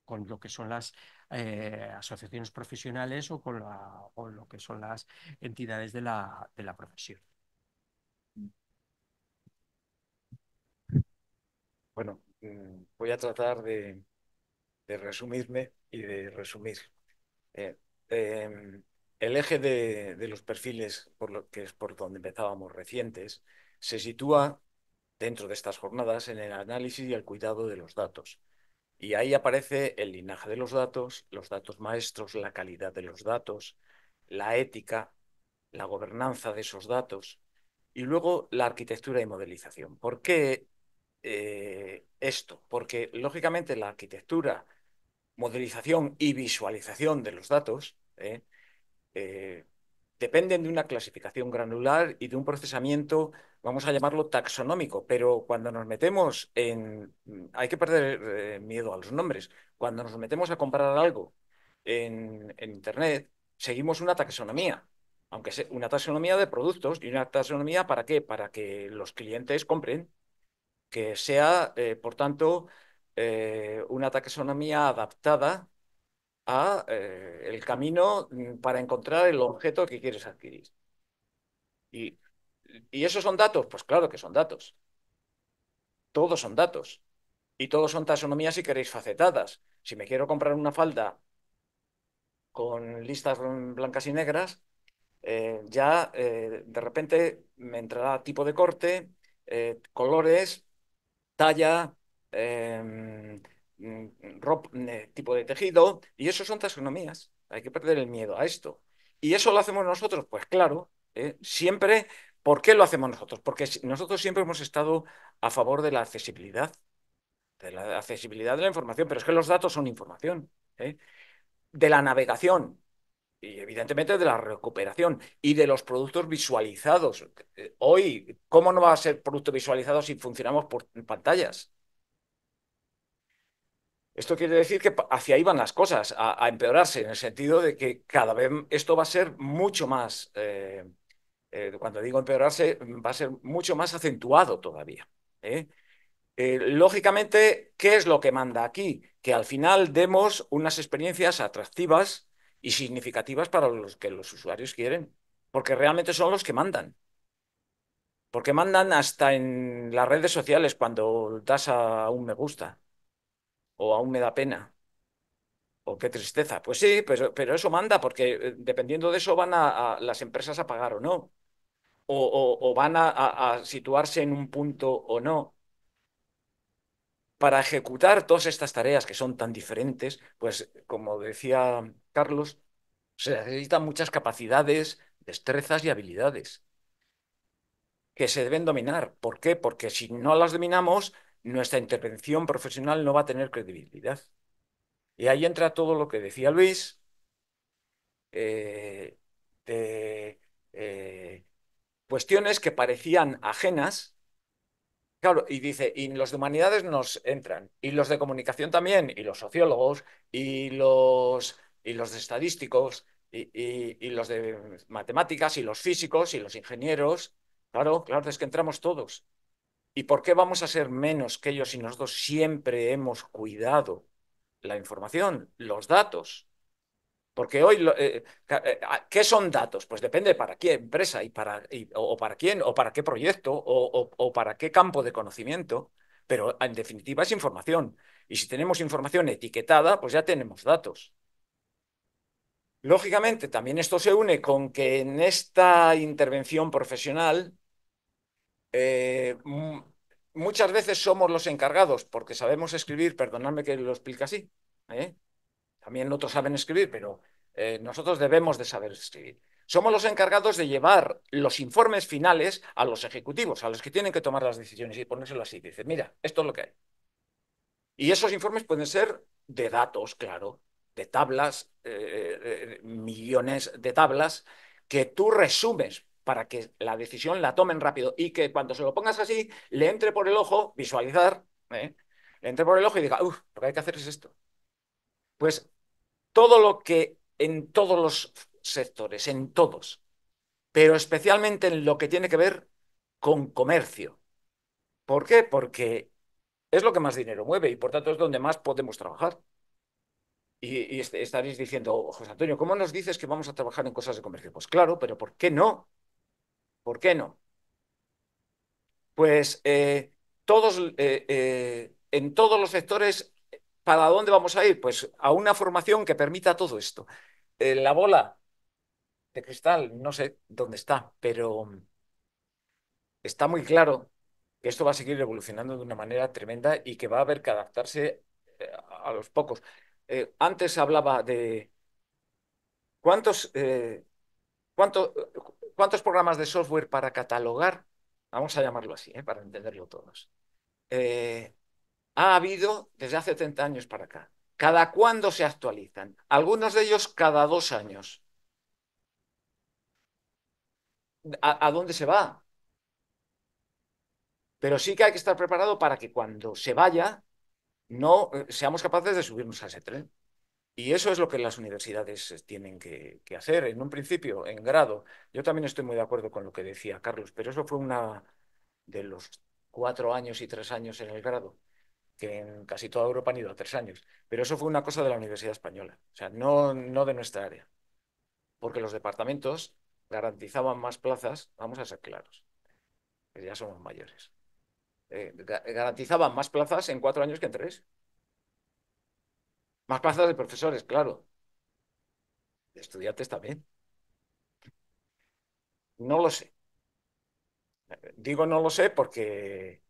Speaker 8: con lo que son las eh, asociaciones profesionales o con, la, lo que son las entidades de la, de la profesión.
Speaker 6: Bueno, mm, voy a tratar de, de resumirme y de resumir. Eh, em, el eje de, de, los perfiles, por lo que es por donde empezábamos recientes, se sitúa dentro de estas jornadas en el análisis y el cuidado de los datos, y ahí aparece el linaje de los datos, los datos maestros, la calidad de los datos, la ética, la gobernanza de esos datos y luego la arquitectura y modelización. ¿Por qué eh, esto? Porque lógicamente la arquitectura, modelización y visualización de los datos ¿eh? Eh, dependen de una clasificación granular y de un procesamiento, vamos a llamarlo taxonómico, pero cuando nos metemos en, hay que perder eh, miedo a los nombres, cuando nos metemos a comprar algo en, Internet, seguimos una taxonomía, aunque sea una taxonomía de productos y una taxonomía para qué, para que los clientes compren, que sea, eh, por tanto, eh, una taxonomía adaptada a eh, el camino mm, para encontrar el objeto que quieres adquirir. Y, esos son datos? Pues claro que son datos. Todos son datos. Y todos son taxonomías si queréis facetadas. Si me quiero comprar una falda con listas blancas y negras, eh, ya eh, de repente me entrará tipo de corte, colores, talla, em, Mm, mm, eh, tipo de tejido, y eso son taxonomías. Hay que perder el miedo a esto. ¿Y eso lo hacemos nosotros? Pues claro, ¿eh? siempre. ¿Por qué lo hacemos nosotros? Porque nosotros siempre hemos estado a favor de la accesibilidad, de la accesibilidad de la información, pero es que los datos son información, ¿eh? de la navegación y evidentemente de la recuperación y de los productos visualizados. Hoy, ¿cómo no va a ser producto visualizado si funcionamos por pantallas? Esto quiere decir que hacia ahí van las cosas, a, empeorarse, en el sentido de que cada vez esto va a ser mucho más, eh, eh, cuando digo empeorarse, va a ser mucho más acentuado todavía. ¿eh? lógicamente, ¿qué es lo que manda aquí? Que al final demos unas experiencias atractivas y significativas para los que los usuarios quieren, porque realmente son los que mandan porque mandan hasta en las redes sociales cuando das a un me gusta o aún me da pena. O oh, qué tristeza. Pues sí, pero, pero eso manda, porque eh, dependiendo de eso van a, las empresas a pagar o no. O, van a, a, situarse en un punto o no. Para ejecutar todas estas tareas que son tan diferentes, pues como decía Carlos, se necesitan muchas capacidades, destrezas y habilidades que se deben dominar. ¿Por qué? Porque si no las dominamos, nuestra intervención profesional no va a tener credibilidad. Y ahí entra todo lo que decía Luis, eh, de eh, cuestiones que parecían ajenas. Claro, y dice, y los de humanidades nos entran, y los de comunicación también, y los sociólogos, y los, y los de estadísticos, y, y los de matemáticas, y los físicos, y los ingenieros. Claro, claro, es que entramos todos. ¿Y por qué vamos a ser menos que ellos si nosotros siempre hemos cuidado la información, los datos? Porque hoy, eh, eh, ah, ¿qué son datos? Pues depende para qué empresa y para, o para quién, o para qué proyecto, o para qué campo de conocimiento, pero en definitiva es información. Y si tenemos información etiquetada, pues ya tenemos datos. Lógicamente, también esto se une con que en esta intervención profesional eh, mm, muchas veces somos los encargados porque sabemos escribir, perdonadme que lo explique así, ¿eh? también otros saben escribir, pero eh, nosotros debemos de saber escribir. Somos los encargados de llevar los informes finales a los ejecutivos, a los que tienen que tomar las decisiones y ponérselo así. Dice, mira, esto es lo que hay. Y esos informes pueden ser de datos, claro, de tablas, millones de tablas, que tú resumes para que la decisión la tomen rápido y que cuando se lo pongas así, le entre por el ojo, visualizar, ¿eh? le entre por el ojo y diga, uff, lo que hay que hacer es esto. Pues todo lo que en todos los sectores, en todos, pero especialmente en lo que tiene que ver con comercio. ¿Por qué? Porque es lo que más dinero mueve y por tanto es donde más podemos trabajar. Y, y, estaréis diciendo, José Antonio, ¿cómo nos dices que vamos a trabajar en cosas de comercio? Pues claro, pero ¿por qué no? ¿Por qué no? Pues eh, todos, eh, eh, en todos los sectores, ¿para dónde vamos a ir? Pues a una formación que permita todo esto. la bola de cristal, no sé dónde está, pero está muy claro que esto va a seguir evolucionando de una manera tremenda y que va a haber que adaptarse a los pocos. antes hablaba de cuántos, ¿Cuántos programas de software para catalogar? Vamos a llamarlo así, ¿eh? para entenderlo todos. Eh, ha habido desde hace 30 años para acá. ¿Cada cuándo se actualizan? Algunos de ellos cada dos años. ¿A, dónde se va? Pero sí que hay que estar preparado para que cuando se vaya, no eh, seamos capaces de subirnos a ese tren. Y eso es lo que las universidades eh, tienen que, hacer, en un principio, en grado. Yo también estoy muy de acuerdo con lo que decía Carlos, pero eso fue una de los cuatro años y tres años en el grado, que en casi toda Europa han ido a tres años. Pero eso fue una cosa de la Universidad Española, o sea, no, no de nuestra área. Porque los departamentos garantizaban más plazas, vamos a ser claros, que ya somos mayores. Eh, garantizaban más plazas en cuatro años que en tres. Más plazas de profesores, claro. De estudiantes también. No lo sé. Digo no lo sé porque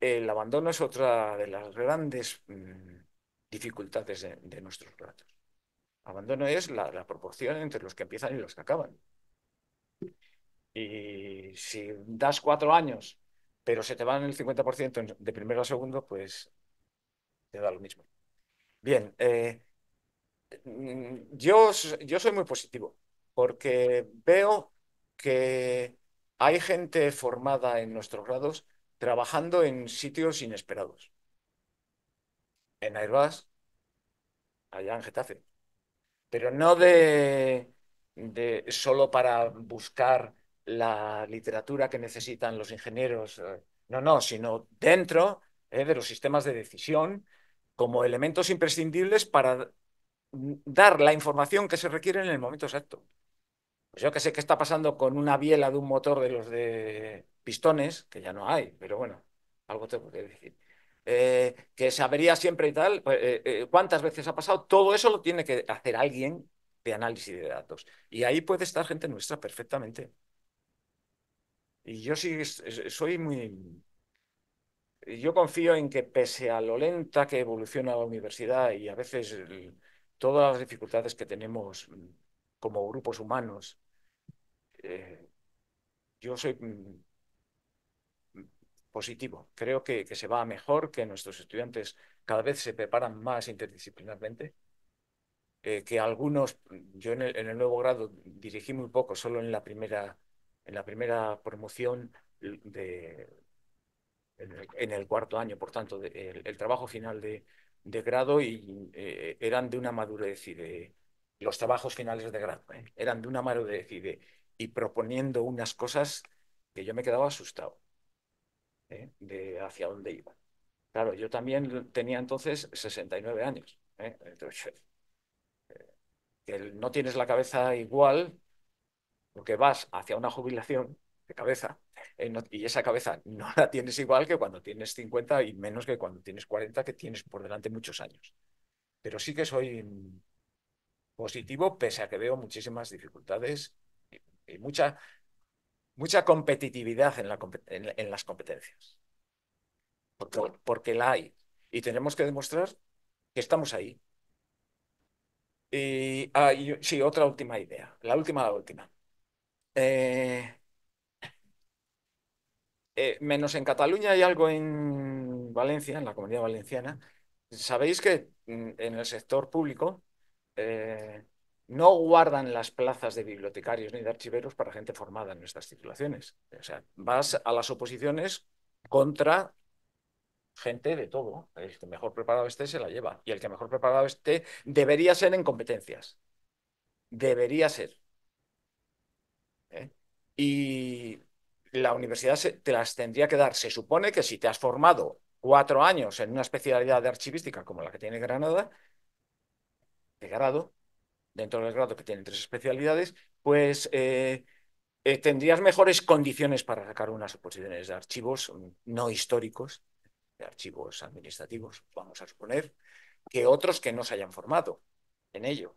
Speaker 6: el abandono es otra de las grandes mm, dificultades de, nuestros platos. Abandono es la, proporción entre los que empiezan y los que acaban. Y si das cuatro años, pero se te van el 50% de primero a segundo, pues te da lo mismo. Bien, eh, mm, yo, soy muy positivo porque veo que hay gente formada en nuestros grados trabajando en sitios inesperados. En Airbus, allá en Getafe. Pero no de, solo para buscar la literatura que necesitan los ingenieros. Eh, no, no, sino dentro eh, de los sistemas de decisión como elementos imprescindibles para
Speaker 8: dar
Speaker 6: la información que se requiere en el momento exacto. Pues yo que sé qué está pasando con una biela de un motor de los de pistones, que ya no hay, pero bueno, algo tengo que decir. Eh, que se siempre y tal, pues, eh, eh, cuántas veces ha pasado, todo eso lo tiene que hacer alguien de análisis de datos. Y ahí puede estar gente nuestra perfectamente. Y yo sí soy muy yo confío en que pese a lo lenta que evoluciona la universidad y a veces todas las dificultades que tenemos mm, como grupos humanos, eh, yo soy mm, mm, positivo. Creo que, se va mejor, que nuestros estudiantes cada vez se preparan más interdisciplinarmente, eh, que algunos, yo en el, nuevo grado dirigí muy poco, solo en la primera, en la primera promoción de en el cuarto año, por tanto, el, trabajo final de, grado y eh, eran de una madurez y de los trabajos finales de grado ¿eh? eran de una madurez y de y proponiendo unas cosas que yo me quedaba asustado ¿eh? de hacia dónde iba. Claro, yo también tenía entonces 69 años. Entonces, que no tienes la cabeza igual porque vas hacia una jubilación de cabeza. Eh, y esa cabeza no la tienes igual que cuando tienes 50 y menos que cuando tienes 40, que tienes por delante muchos años. Pero sí que soy positivo, pese a que veo muchísimas dificultades y, mucha, mucha competitividad en, la, en, las competencias. Porque, la hay. Y tenemos que demostrar que estamos ahí. Y, ah, sí, otra última idea. La última, la última. Eh, eh, menos en Cataluña y algo en Valencia, en la comunidad valenciana, sabéis que mm, en el sector público eh, no guardan las plazas de bibliotecarios ni de archiveros para gente formada en nuestras titulaciones. O sea, vas a las oposiciones contra gente de todo. El que mejor preparado esté se la lleva. Y el que mejor preparado esté debería ser en competencias. Debería ser. ¿Eh? Y la universidad te las tendría que dar. Se supone que si te has formado cuatro años en una especialidad de archivística como la que tiene Granada, de grado, dentro del grado que tiene tres especialidades, pues eh, eh, tendrías mejores condiciones para sacar unas oposiciones de archivos mm, no históricos, de archivos administrativos, vamos a suponer, que otros que no se hayan formado en ello.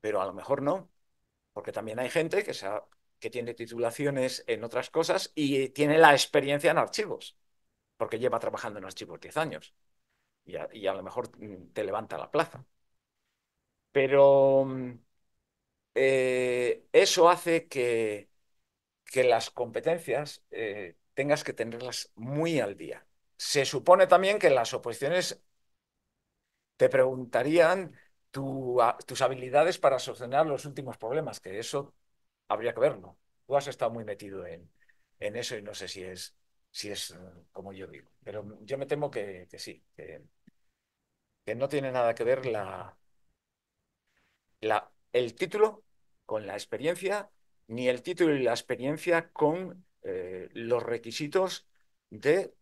Speaker 6: Pero a lo mejor no, porque también hay gente que se ha que tiene titulaciones en otras cosas y tiene la experiencia en archivos, porque lleva trabajando en archivos 10 años y a, lo mejor mm, te levanta la plaza. Pero mm, eh, eso hace que, que las competencias eh, tengas que tenerlas muy al día. Se supone también que las oposiciones te preguntarían tus habilidades para solucionar los últimos problemas, que eso habría que verlo. Tú has estado muy metido en, en eso y no sé si es, si es eh, como yo digo. Pero yo me temo que, sí, que, no tiene nada que ver la, la, el título con la experiencia, ni el título y la experiencia con eh, los requisitos de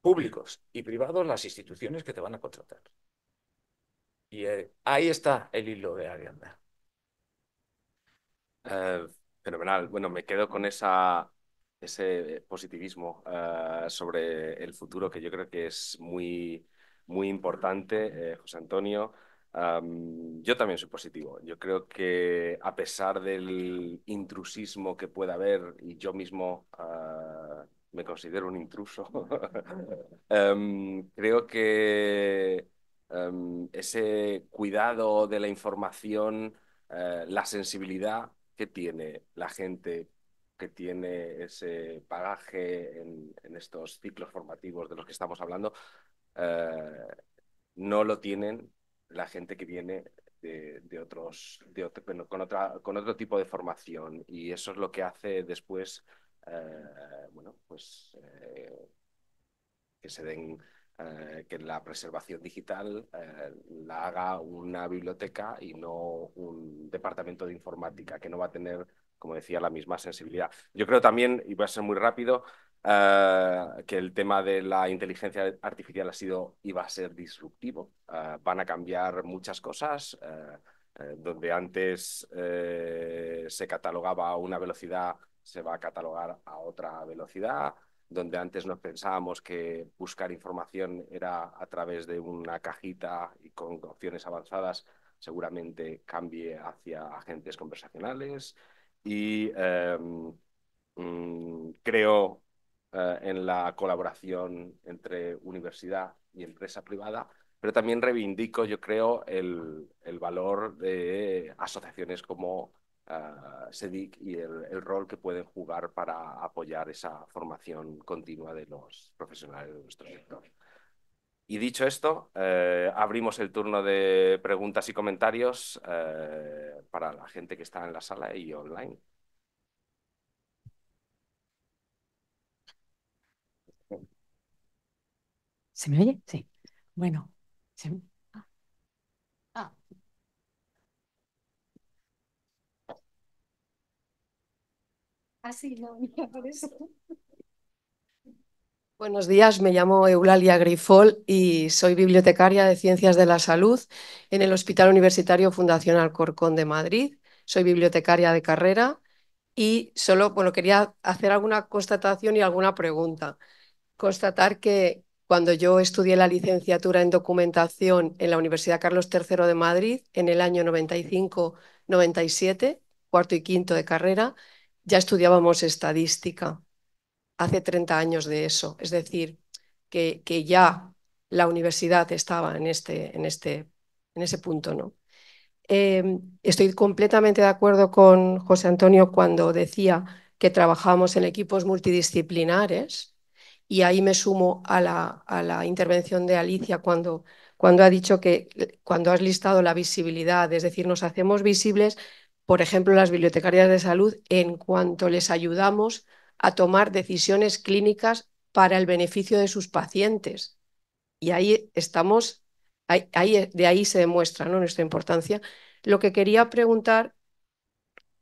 Speaker 6: públicos y privados las instituciones que te van a contratar. Y eh, ahí está el hilo de Arianda.
Speaker 5: Eh, fenomenal. Bueno, me quedo con esa, ese positivismo eh, sobre el futuro que yo creo que es muy, muy importante, eh, José Antonio. yo también soy positivo. Yo creo que a pesar del intrusismo que pueda haber, y yo mismo me considero un intruso,
Speaker 6: *laughs*
Speaker 5: em, creo que em, ese cuidado de la información, la sensibilidad que tiene la gente que tiene ese bagaje en, estos ciclos formativos de los que estamos hablando, eh, no lo tienen la gente que viene de, otros, de con, otra, con otro tipo de formación. Y eso es lo que hace después, eh, bueno, pues eh, que se den eh, que la preservación digital eh, la haga una biblioteca y no un departamento de informática, que no va a tener, como decía, la misma sensibilidad. Yo creo también, y voy a ser muy rápido, eh, que el tema de la inteligencia artificial ha sido y va a ser disruptivo. van a cambiar muchas cosas. donde antes se catalogaba a una velocidad, se va a catalogar a otra velocidad donde antes nos pensábamos que buscar información era a través de una cajita y con opciones avanzadas, seguramente cambie hacia agentes conversacionales. Y em, mm, creo eh, en la colaboración entre universidad y empresa privada, pero también reivindico, yo creo, el, el valor de asociaciones como SEDIC y el, rol que pueden jugar para apoyar esa formación continua de los profesionales de nuestro sector. Y dicho esto, eh, abrimos el turno de preguntas y comentarios eh, para la gente que está en la sala y online.
Speaker 3: ¿Se me oye? Sí. Bueno, ¿se
Speaker 10: Ah, *laughs* Buenos días, me llamo Eulalia Grifol y soy bibliotecaria de Ciencias de la Salud en el Hospital Universitario Fundacional Corcón de Madrid. Soy bibliotecaria de carrera y solo quería hacer alguna constatación y alguna pregunta. Constatar que cuando yo estudié la licenciatura en documentación en la Universidad Carlos III de Madrid en el año 95-97, cuarto y quinto de carrera, ya estudiábamos estadística hace 30 años de eso, es decir, que, ya la universidad estaba en, este, en, este, en ese punto. ¿no? Em, estoy completamente de acuerdo con José Antonio cuando decía que trabajamos en equipos multidisciplinares y ahí me sumo a la, a la intervención de Alicia cuando, cuando ha dicho que cuando has listado la visibilidad, es decir, nos hacemos visibles por ejemplo, las bibliotecarias de salud, en cuanto les ayudamos a tomar decisiones clínicas para el beneficio de sus pacientes. Y ahí estamos, ahí, de ahí se demuestra nuestra importancia. Lo que quería preguntar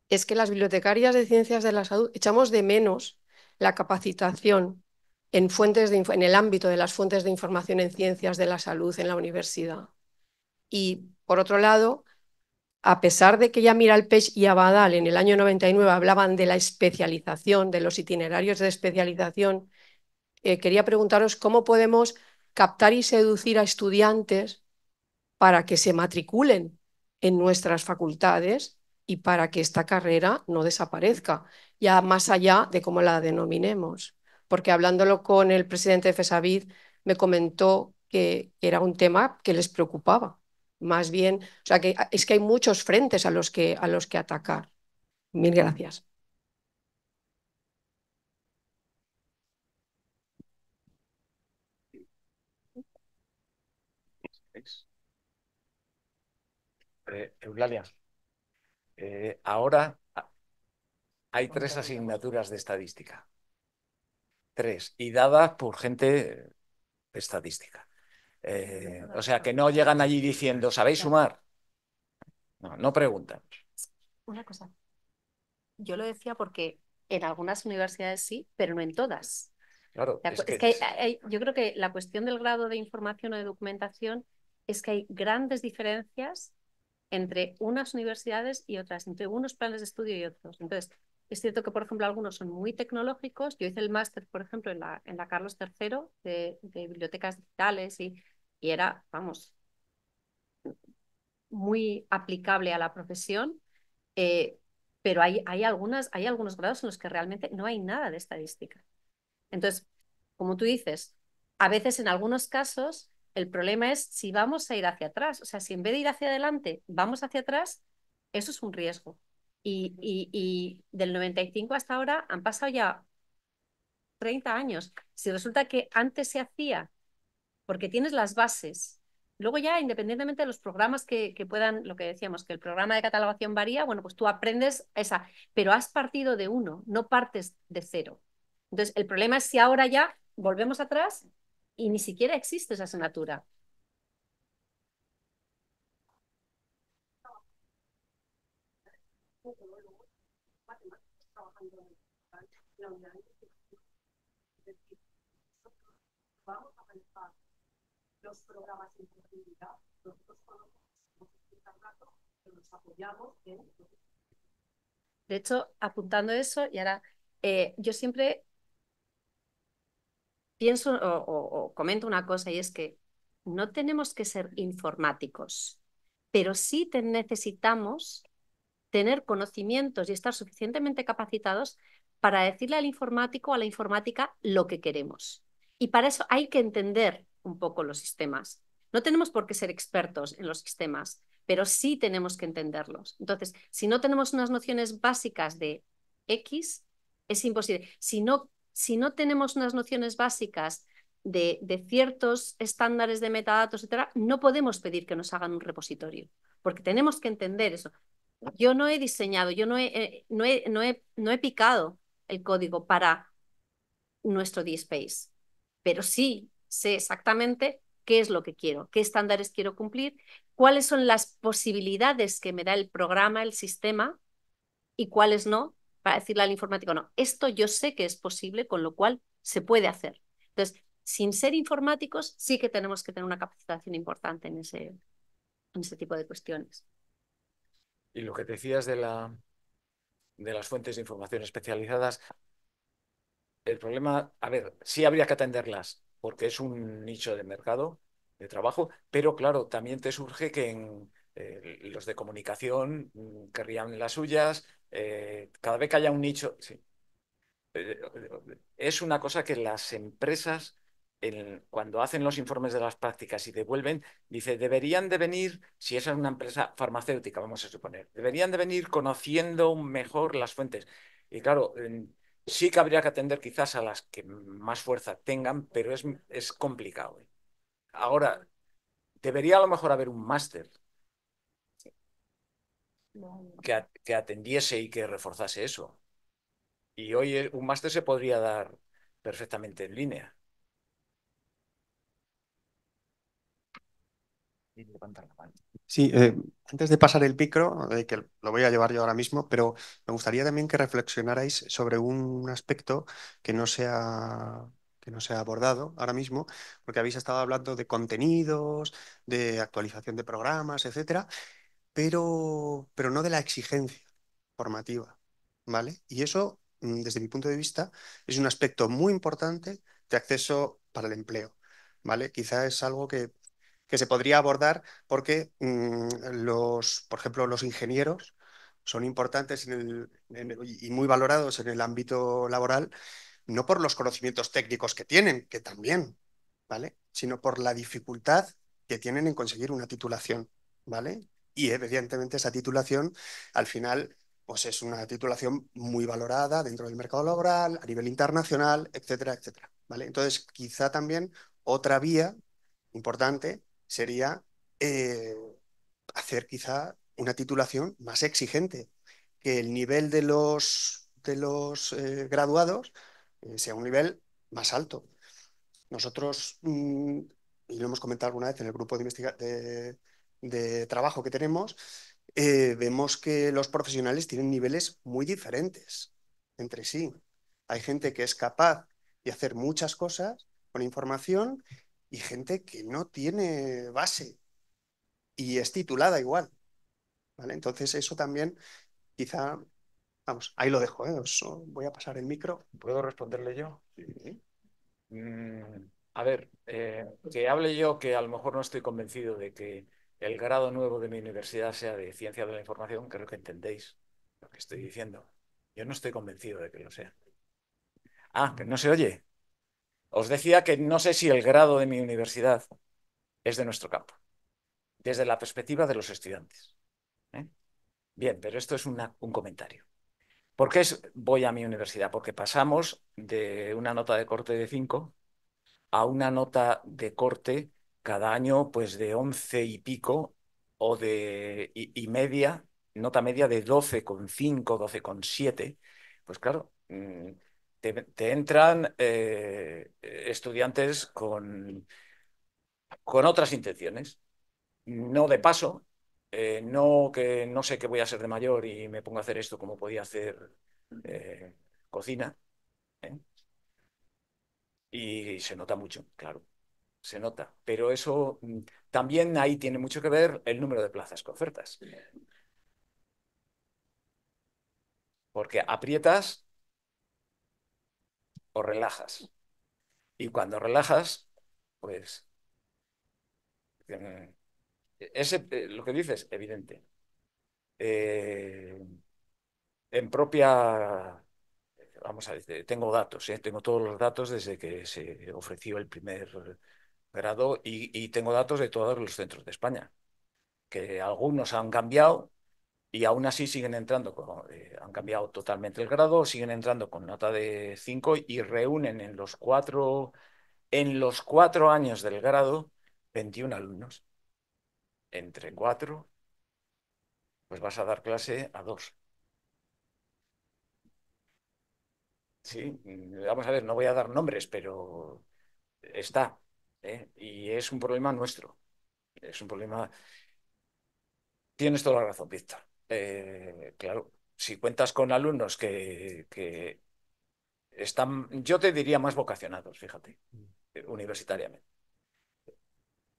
Speaker 10: es que las bibliotecarias de ciencias de la salud echamos de menos la capacitación en, fuentes en el ámbito de las fuentes de información en ciencias de la salud en la universidad. Y por otro lado, a pesar de que ya Pech y Abadal en el año 99 hablaban de la especialización, de los itinerarios de especialización, eh, quería preguntaros cómo podemos captar y seducir a estudiantes para que se matriculen en nuestras facultades y para que esta carrera no desaparezca, ya más allá de cómo la denominemos. Porque hablándolo con el presidente de FESAVID, me comentó que era un tema que les preocupaba. Más bien, o sea que es que hay muchos frentes a los que, a los que atacar. Mil gracias.
Speaker 6: Eh, Eulalia, eh, ahora hay tres asignaturas de estadística. Tres, y dadas por gente de estadística. Eh, o sea, que no llegan allí diciendo, ¿sabéis sumar? No, no preguntan.
Speaker 8: Una cosa.
Speaker 7: Yo lo decía porque en algunas universidades sí, pero no en todas.
Speaker 6: Claro, es que,
Speaker 7: yo creo que la cuestión del grado de información o de documentación es que hay grandes diferencias entre unas universidades y otras, entre unos planes de estudio y otros. Entonces, es cierto que, por ejemplo, algunos son muy tecnológicos. Yo hice el máster, por ejemplo, en la, en la Carlos III de bibliotecas digitales y y era, vamos, muy aplicable a la profesión, eh, pero hay, hay, algunas, hay algunos grados en los que realmente no hay nada de estadística. Entonces, como tú dices, a veces en algunos casos el problema es si vamos a ir hacia atrás, o sea, si en vez de ir hacia adelante vamos hacia atrás, eso es un riesgo.
Speaker 3: Y, y
Speaker 7: del 95 hasta ahora han pasado ya 30 años. Si resulta que antes se hacía porque tienes las bases. Luego ya, independientemente de los programas que, puedan, lo que decíamos, que el programa de catalogación varía, bueno, pues tú aprendes esa, pero has partido de uno, no partes de cero. Entonces, el problema es si ahora ya volvemos atrás y ni siquiera existe esa asignatura.
Speaker 10: los programas nosotros nos apoyamos en...
Speaker 7: De hecho, apuntando eso, y ahora, eh, yo siempre pienso o, comento una cosa y es que no tenemos que ser informáticos, pero sí necesitamos tener conocimientos y estar suficientemente capacitados para decirle al informático o a la informática lo que queremos. Y para eso hay que entender un poco los sistemas. No tenemos por qué ser expertos en los sistemas, pero sí tenemos que entenderlos. Entonces, si no tenemos unas nociones básicas de X, es imposible. Si no, si no tenemos unas nociones básicas de, de, ciertos estándares de metadatos, etcétera, no podemos pedir que nos hagan un repositorio, porque tenemos que entender eso. Yo no he diseñado, yo no he, eh, no, he no he, picado el código para nuestro DSpace, pero sí sé exactamente qué es lo que quiero, qué estándares quiero cumplir, cuáles son las posibilidades que me da el programa, el sistema y cuáles no, para decirle al informático, no, esto yo sé que es posible, con lo cual se puede hacer. Entonces, sin ser informáticos, sí que tenemos que tener una capacitación importante en ese, en ese tipo de cuestiones.
Speaker 6: Y lo que te decías de, la, de las fuentes de información especializadas, el problema, a ver, sí habría que atenderlas, porque es un nicho de mercado de trabajo, pero claro, también te surge que en, eh, los de comunicación mm, querrían las suyas, eh, cada vez que haya un nicho, sí. Eh, es una cosa que las empresas, cuando hacen los informes de las prácticas y devuelven, dice, deberían de venir, si esa es una empresa farmacéutica, vamos a suponer, deberían de venir conociendo mejor las fuentes. Y claro, Sí que habría que atender quizás a las que más fuerza tengan, pero es, complicado. ¿eh? Ahora, debería a lo mejor haber un máster que, que, atendiese y que reforzase eso. Y hoy eh, un máster se podría dar perfectamente en línea. Y levantar la
Speaker 1: Sí, eh, antes de pasar el micro, eh, que lo voy a llevar yo ahora mismo, pero me gustaría también que reflexionarais sobre un aspecto que no sea que no se ha abordado ahora mismo, porque habéis estado hablando de contenidos, de actualización de programas, etcétera, pero, pero no de la exigencia formativa, ¿vale? Y eso, mm, desde mi punto de vista, es un aspecto muy importante de acceso para el empleo, ¿vale? Quizá es algo que que se podría abordar porque mm, los, por ejemplo, los ingenieros son importantes y muy valorados en el ámbito laboral, no por los conocimientos técnicos que tienen, que también, ¿vale? Sino por la dificultad que tienen en conseguir una titulación, ¿vale? Y evidentemente esa titulación al final pues es una titulación muy valorada dentro del mercado laboral, a nivel internacional, etcétera, etcétera, ¿vale? Entonces, quizá también otra vía importante sería eh, hacer quizá una titulación más exigente, que el nivel de los, de los eh, graduados eh, sea un nivel más alto. Nosotros, mm, y lo hemos comentado alguna vez en el grupo de, de, de trabajo que tenemos, vemos que los profesionales tienen niveles muy diferentes entre sí. Hay gente que es capaz de hacer muchas cosas con información y gente que no tiene base y es titulada igual. ¿vale? Entonces eso también quizá, vamos, ahí lo dejo, ¿eh? voy a pasar el micro. ¿Puedo responderle yo? Mm,
Speaker 6: a ver, eh, que hable yo que a lo mejor no estoy convencido de que el grado nuevo de mi universidad sea de ciencia de la información, creo que entendéis lo que estoy diciendo. Yo no estoy convencido de que lo sea. Ah, que no se oye. Os decía que no sé si el grado de mi universidad es de nuestro campo, desde la perspectiva de los estudiantes. ¿eh? Bien, pero esto es un comentario. ¿Por qué voy a mi universidad? Porque pasamos de una nota de corte de 5 a una nota de corte cada año pues de 11 y pico o de y, media, nota media de 12,5, 12,7. Pues claro, mm, te, entran eh, estudiantes con, con otras intenciones, no de paso, eh, no que no sé que voy a ser de mayor y me pongo a hacer esto como podía hacer eh, cocina. Y se nota mucho, claro, se nota. Pero eso mm, también ahí tiene mucho que ver el número de plazas con ofertas porque aprietas o relajas. Y cuando relajas, pues... Mm, ese, eh, lo que dices, evidente. Eh, en propia... Vamos a decir, tengo datos, ¿eh? tengo todos los datos desde que se ofreció el primer grado y, y tengo datos de todos los centros de España, que algunos han cambiado, y aún así siguen entrando, eh, han cambiado totalmente el grado, siguen entrando con nota de 5 y reúnen en los cuatro, en los cuatro años del grado 21 alumnos. Entre cuatro, pues vas a dar clase a dos. Sí, vamos a ver, no voy a dar nombres, pero está. ¿eh? Y es un problema nuestro. Es un problema. Tienes toda la razón, Víctor. Eh, claro, si cuentas con alumnos que, están, yo te diría más vocacionados, fíjate, mm. eh, universitariamente,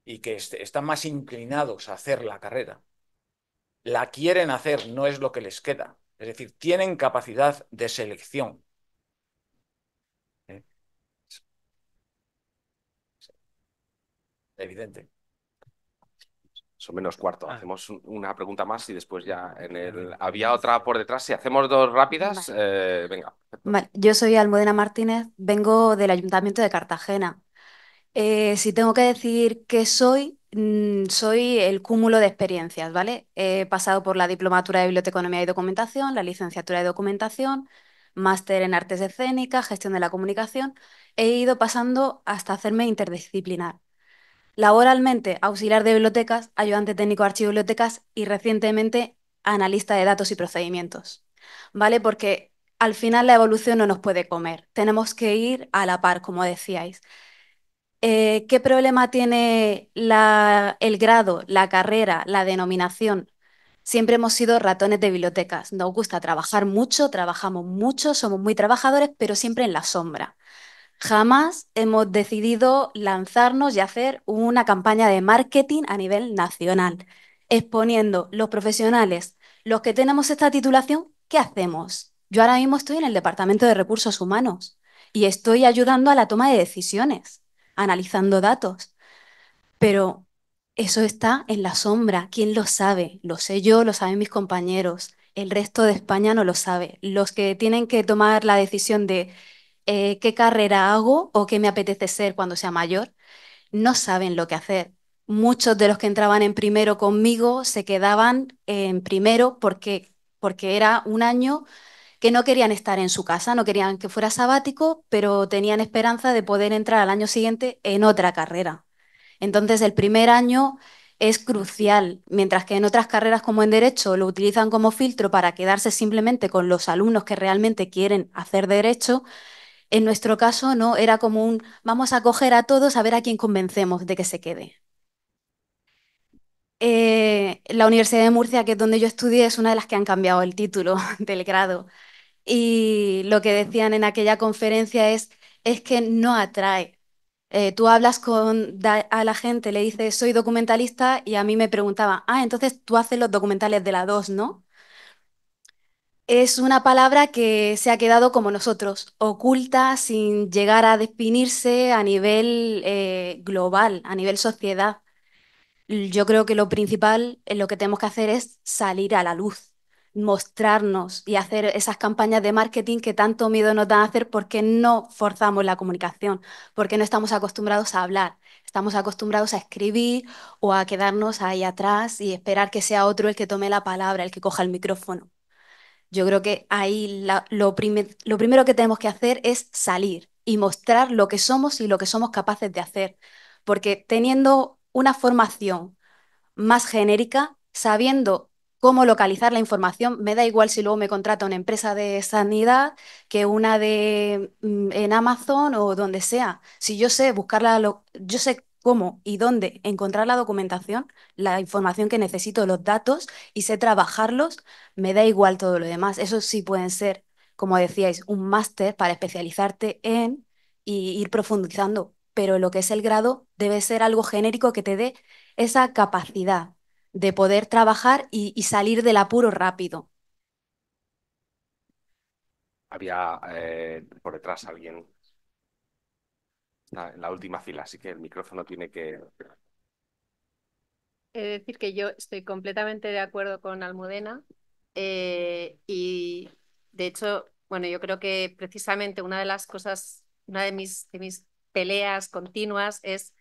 Speaker 6: y que están más inclinados a hacer la carrera, la quieren hacer, no es lo que les queda. Es decir, tienen capacidad de selección. ¿Eh? Evidente o menos cuarto.
Speaker 5: Ah. Hacemos una pregunta más y después ya en el... Había otra por detrás. Si hacemos dos rápidas,
Speaker 11: eh, venga. Yo soy Almudena Martínez, vengo del Ayuntamiento de Cartagena. Eh, si tengo que decir qué soy, mm, soy el cúmulo de experiencias, ¿vale? He pasado por la diplomatura de biblioteconomía y documentación, la licenciatura de documentación, máster en artes escénicas, gestión de la comunicación. He ido pasando hasta hacerme interdisciplinar. Laboralmente, auxiliar de bibliotecas, ayudante técnico de archivo de bibliotecas y recientemente analista de datos y procedimientos. ¿Vale? Porque al final la evolución no nos puede comer. Tenemos que ir a la par, como decíais. Eh, ¿Qué problema tiene el grado, la carrera, la denominación? Siempre hemos sido ratones de bibliotecas. Nos gusta trabajar mucho, trabajamos mucho, somos muy trabajadores, pero siempre en la sombra. Jamás hemos decidido lanzarnos y hacer una campaña de marketing a nivel nacional, exponiendo los profesionales, los que tenemos esta titulación, ¿qué hacemos? Yo ahora mismo estoy en el Departamento de Recursos Humanos y estoy ayudando a la toma de decisiones, analizando datos. Pero eso está en la sombra. ¿Quién lo sabe? Lo sé yo, lo saben mis compañeros. El resto de España no lo sabe. Los que tienen que tomar la decisión de eh, qué carrera hago o qué me apetece ser cuando sea mayor, no saben lo que hacer. Muchos de los que entraban en primero conmigo se quedaban en primero porque, porque era un año que no querían estar en su casa, no querían que fuera sabático, pero tenían esperanza de poder entrar al año siguiente en otra carrera. Entonces el primer año es crucial, mientras que en otras carreras como en Derecho lo utilizan como filtro para quedarse simplemente con los alumnos que realmente quieren hacer Derecho, en nuestro caso, no, era como un vamos a coger a todos a ver a quién convencemos de que se quede. Eh, la Universidad de Murcia, que es donde yo estudié, es una de las que han cambiado el título *laughs* del grado. Y lo que decían en aquella conferencia es, es que no atrae. Eh, tú hablas con a la gente, le dices, soy documentalista, y a mí me preguntaba, ah, entonces tú haces los documentales de la 2, ¿no? Es una palabra que se ha quedado como nosotros, oculta sin llegar a definirse a nivel eh, global, a nivel sociedad. Yo creo que lo principal, en lo que tenemos que hacer es salir a la luz, mostrarnos y hacer esas campañas de marketing que tanto miedo nos dan a hacer porque no forzamos la comunicación, porque no estamos acostumbrados a hablar, estamos acostumbrados a escribir o a quedarnos ahí atrás y esperar que sea otro el que tome la palabra, el que coja el micrófono. Yo creo que ahí lo, lo primero que tenemos que hacer es salir y mostrar lo que somos y lo que somos capaces de hacer, porque teniendo una formación más genérica, sabiendo cómo localizar la información. Me da igual si luego me contrata una empresa de sanidad que una de mm, en Amazon o donde sea. Si yo sé buscarla, yo sé cómo y dónde encontrar la documentación, la información que necesito, los datos y sé trabajarlos, me da igual todo lo demás. Eso sí pueden ser, como decíais, un máster para especializarte en y ir profundizando, pero lo que es el grado debe ser algo genérico que te dé esa capacidad de poder trabajar y, salir del apuro rápido.
Speaker 5: Había eh, por detrás alguien en la última fila, así que el micrófono tiene que...
Speaker 7: es decir que yo estoy completamente de acuerdo con Almudena eh, y de hecho, bueno, yo creo que precisamente una de las cosas, una de mis, peleas continuas es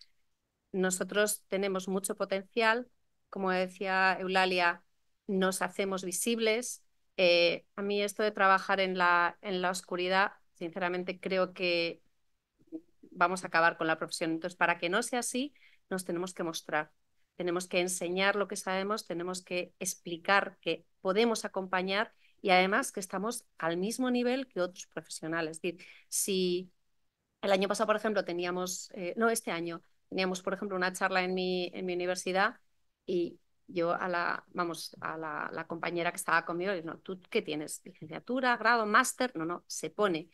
Speaker 7: nosotros tenemos mucho potencial, como decía Eulalia, nos hacemos visibles. Eh, a mí esto de trabajar en la, en la oscuridad, sinceramente creo que vamos a acabar con la profesión. Entonces, para que no sea así, nos tenemos que mostrar, tenemos que enseñar lo que sabemos, tenemos que explicar que podemos acompañar y además que estamos al mismo nivel que otros profesionales. Es decir, si el año pasado, por ejemplo, teníamos, eh, no este año, teníamos, por ejemplo, una charla en mi, en mi universidad y yo a la, vamos, a la, compañera que estaba conmigo, le digo, no, ¿tú qué tienes? ¿Licenciatura, grado, máster? No, no, se pone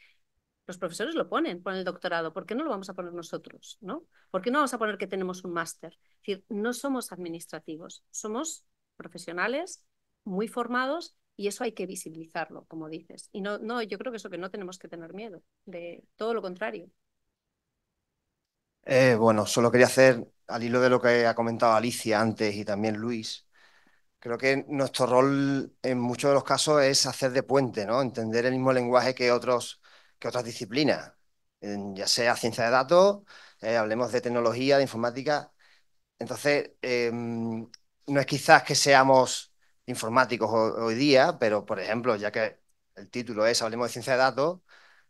Speaker 7: los profesores lo ponen, ponen el doctorado, ¿por qué no lo vamos a poner nosotros? ¿no? ¿Por qué no vamos a poner que tenemos un máster? Es decir, no somos administrativos, somos profesionales muy formados y eso hay que visibilizarlo, como dices. Y no, no yo creo que eso que no tenemos que tener miedo, de todo lo contrario.
Speaker 9: Eh, bueno, solo quería hacer, al hilo de lo que ha comentado Alicia antes y también Luis, creo que nuestro rol en muchos de los casos es hacer de puente, ¿no? Entender el mismo lenguaje que otros que otras disciplinas, ya sea ciencia de datos, eh, hablemos de tecnología, de informática. Entonces, em, no es quizás que seamos informáticos hoy, día, pero por ejemplo, ya que el título es Hablemos de ciencia de datos,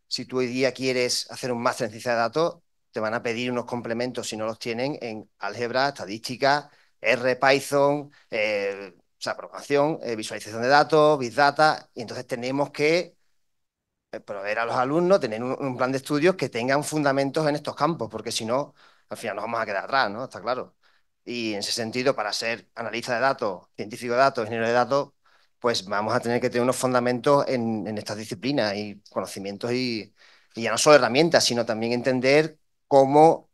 Speaker 9: si tú hoy día quieres hacer un máster en ciencia de datos, te van a pedir unos complementos, si no los tienen, en álgebra, estadística, R, Python, eh, o sea, programación, eh, visualización de datos, Big Data, y entonces tenemos que eh, proveer a los alumnos, tener un, plan de estudios que tengan fundamentos en estos campos, porque si no, al final nos vamos a quedar atrás, ¿no? Está claro. Y en ese sentido, para ser analista de datos, científico de datos, ingeniero de datos, pues vamos a tener que tener unos fundamentos en, en estas disciplinas y conocimientos y, ya no solo herramientas, sino también entender cómo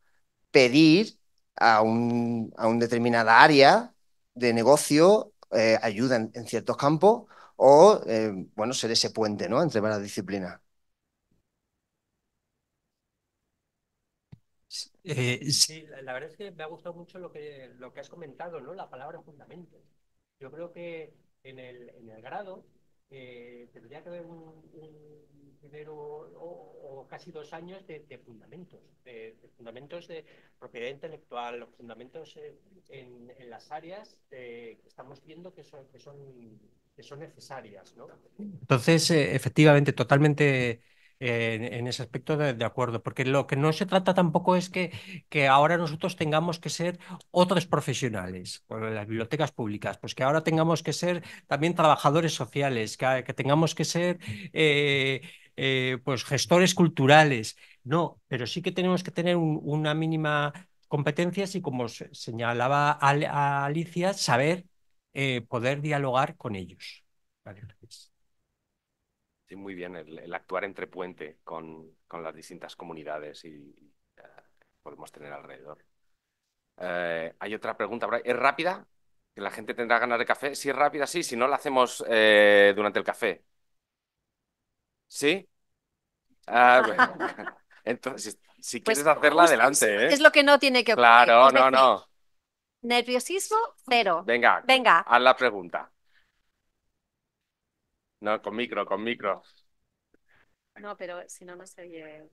Speaker 9: pedir a, un, a determinada área de negocio eh, ayuda en, ciertos campos o, eh, bueno, ser ese puente, ¿no?, entre varias disciplinas. Eh,
Speaker 8: sí, la, verdad es que me ha gustado mucho lo que, lo que has comentado, ¿no? La palabra fundamentos Yo creo que en el, grado eh, tendría que haber un, primero o, casi dos años de, fundamentos, de, fundamentos de propiedad intelectual, los fundamentos en, las áreas que estamos viendo que son, que son que son necesarias. Entonces, eh, efectivamente, totalmente eh, en, ese aspecto de, acuerdo, porque lo que no se trata tampoco es que, que ahora nosotros tengamos que ser otros profesionales, las bibliotecas públicas, pues que ahora tengamos que ser también trabajadores sociales, que, tengamos que ser eh, pues gestores culturales. No, pero sí que tenemos que tener una mínima competencia, y como señalaba Alicia, saber eh, poder dialogar con ellos.
Speaker 5: Sí, muy bien, el, actuar entre puente con, con, las distintas comunidades y, eh, podemos tener alrededor. Eh, hay otra pregunta, ¿es rápida? ¿Que la gente tendrá ganas de café? Si es rápida, sí, si no, la hacemos durante el café. ¿Sí? Ah, *laughs* *laughs* Entonces, si pues quieres hacerla, adelante. Es lo que
Speaker 7: no tiene que ocurrir. Claro, no, no. Nerviosismo, cero.
Speaker 5: Venga, Venga, haz la pregunta. No, con micro, con micro.
Speaker 7: no, pero si no, no se oye.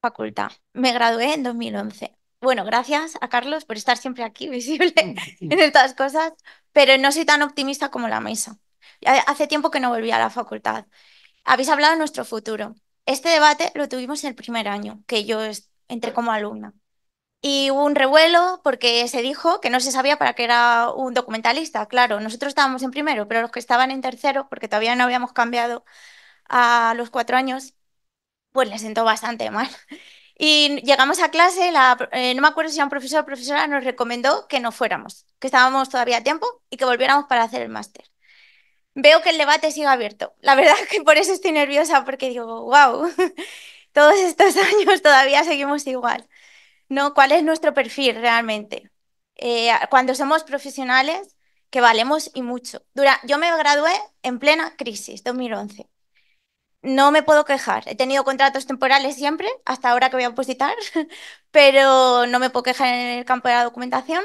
Speaker 4: facultad. Me gradué en 2011. Bueno, gracias a Carlos por estar siempre aquí, *laughs* visible en estas cosas, pero no soy tan optimista como la mesa. Hace tiempo que no volví a la facultad habéis hablado de nuestro futuro. Este debate lo tuvimos en el primer año, que yo entré como alumna. Y hubo un revuelo porque se dijo que no se sabía para qué era un documentalista. Claro, nosotros estábamos en primero, pero los que estaban en tercero, porque todavía no habíamos cambiado a los cuatro años, pues les sentó bastante mal. Y llegamos a clase, eh, no me acuerdo si era un profesor o profesora, nos recomendó que no fuéramos, que estábamos todavía a tiempo y que volviéramos para hacer el máster veo que el debate sigue abierto. La verdad es *laughs* que por eso estoy nerviosa, porque digo, wow, *laughs* todos estos *laughs* años todavía seguimos igual. ¿No? ¿Cuál es nuestro perfil realmente? Eh, cuando somos profesionales, que valemos y mucho. Dura, yo me gradué en plena crisis, 2011. No me puedo quejar. He tenido contratos temporales siempre, hasta ahora que voy a opositar, pero no me puedo quejar en el campo de la documentación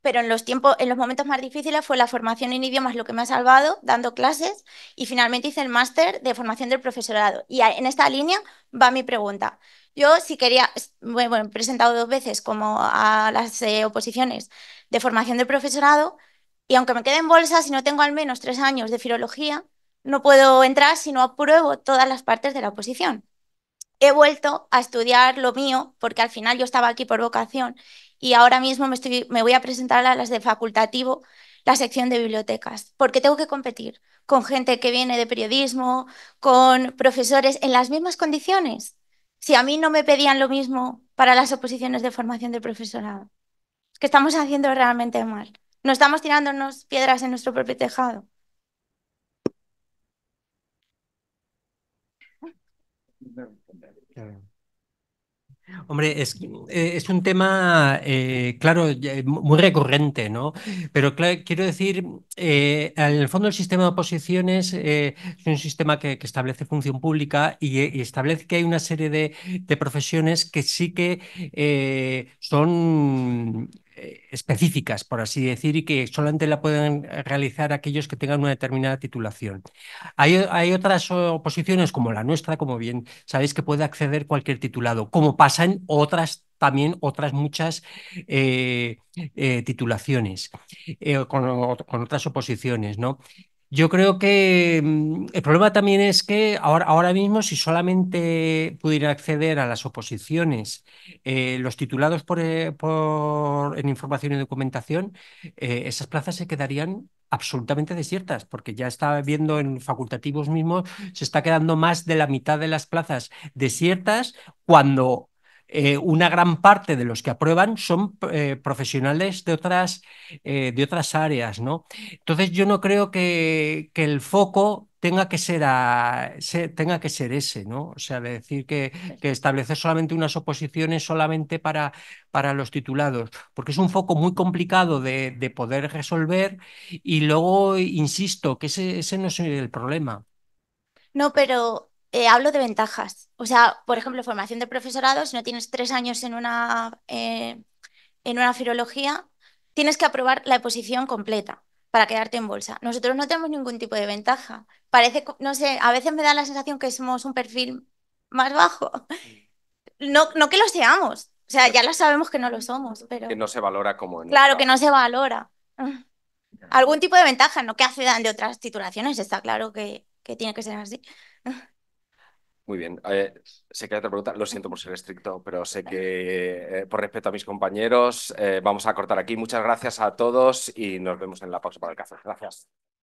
Speaker 4: pero en los tiempos, en los momentos más difíciles fue la formación en idiomas lo que me ha salvado, dando clases, y finalmente hice el máster de formación del profesorado. Y en esta línea va mi pregunta. Yo si quería, bueno, he presentado dos veces como a las eh, oposiciones de formación del profesorado, y aunque me quede en bolsa, si no tengo al menos tres años de filología, no puedo entrar si no apruebo todas las partes de la oposición. He vuelto a estudiar lo mío porque al final yo estaba aquí por vocación y ahora mismo me, estoy, me voy a presentar a las de facultativo, la sección de bibliotecas, porque tengo que competir con gente que viene de periodismo, con profesores en las mismas condiciones. Si a mí no me pedían lo mismo para las oposiciones de formación de profesorado, que estamos haciendo realmente mal. No estamos tirándonos piedras en nuestro propio tejado.
Speaker 11: Hombre, es,
Speaker 8: eh, es, un tema, eh, claro, eh, muy recurrente, ¿no? Pero quiero decir, en el fondo el sistema de oposiciones es un sistema que, establece función pública y, establece que hay una serie de, de profesiones que sí que son eh, específicas, por así decir, y que solamente la pueden eh, realizar aquellos que tengan una determinada titulación. Hay, otras oposiciones como la nuestra, como bien sabéis, que puede acceder cualquier titulado, como pasan otras también otras muchas eh, titulaciones con, con, otras oposiciones, ¿no? Yo creo que mm, el problema también es que ahora, ahora mismo, si solamente pudiera acceder a las oposiciones eh, los titulados eh, por, en información y documentación, eh, esas plazas se quedarían absolutamente desiertas, porque ya está viendo en facultativos mismos, se está quedando más de la mitad de las plazas desiertas cuando eh, una gran parte de los que aprueban son eh, profesionales de otras, eh, de otras áreas, ¿no? Entonces yo no creo que, que el foco tenga que ser, a, tenga que ser ese, ¿no? O sea, de decir que, que, establecer solamente unas oposiciones solamente para, para los titulados, porque es un foco muy complicado de, poder resolver y luego, insisto, que ese, ese no es el problema.
Speaker 4: No, pero eh, hablo de ventajas. O sea, por ejemplo, formación de profesorado, si no tienes tres años en una, eh, en una filología, tienes que aprobar la exposición completa para quedarte en bolsa. Nosotros no tenemos ningún tipo de ventaja. Parece, no sé, a veces me da la sensación que somos un perfil más bajo. Mm. No, no que lo seamos. O sea, ya lo sabemos que no lo somos, pero... Que
Speaker 5: no se valora como... claro,
Speaker 4: que no se valora. Algún tipo de ventaja, no que accedan de otras titulaciones, está claro que tiene que ser así.
Speaker 5: Muy bien. Eh, sé que hay otra pregunta, lo siento por ser estricto, pero sé que eh, por respeto a mis compañeros eh, vamos a cortar aquí. Muchas gracias a todos y nos vemos en la pausa para el café. Gracias.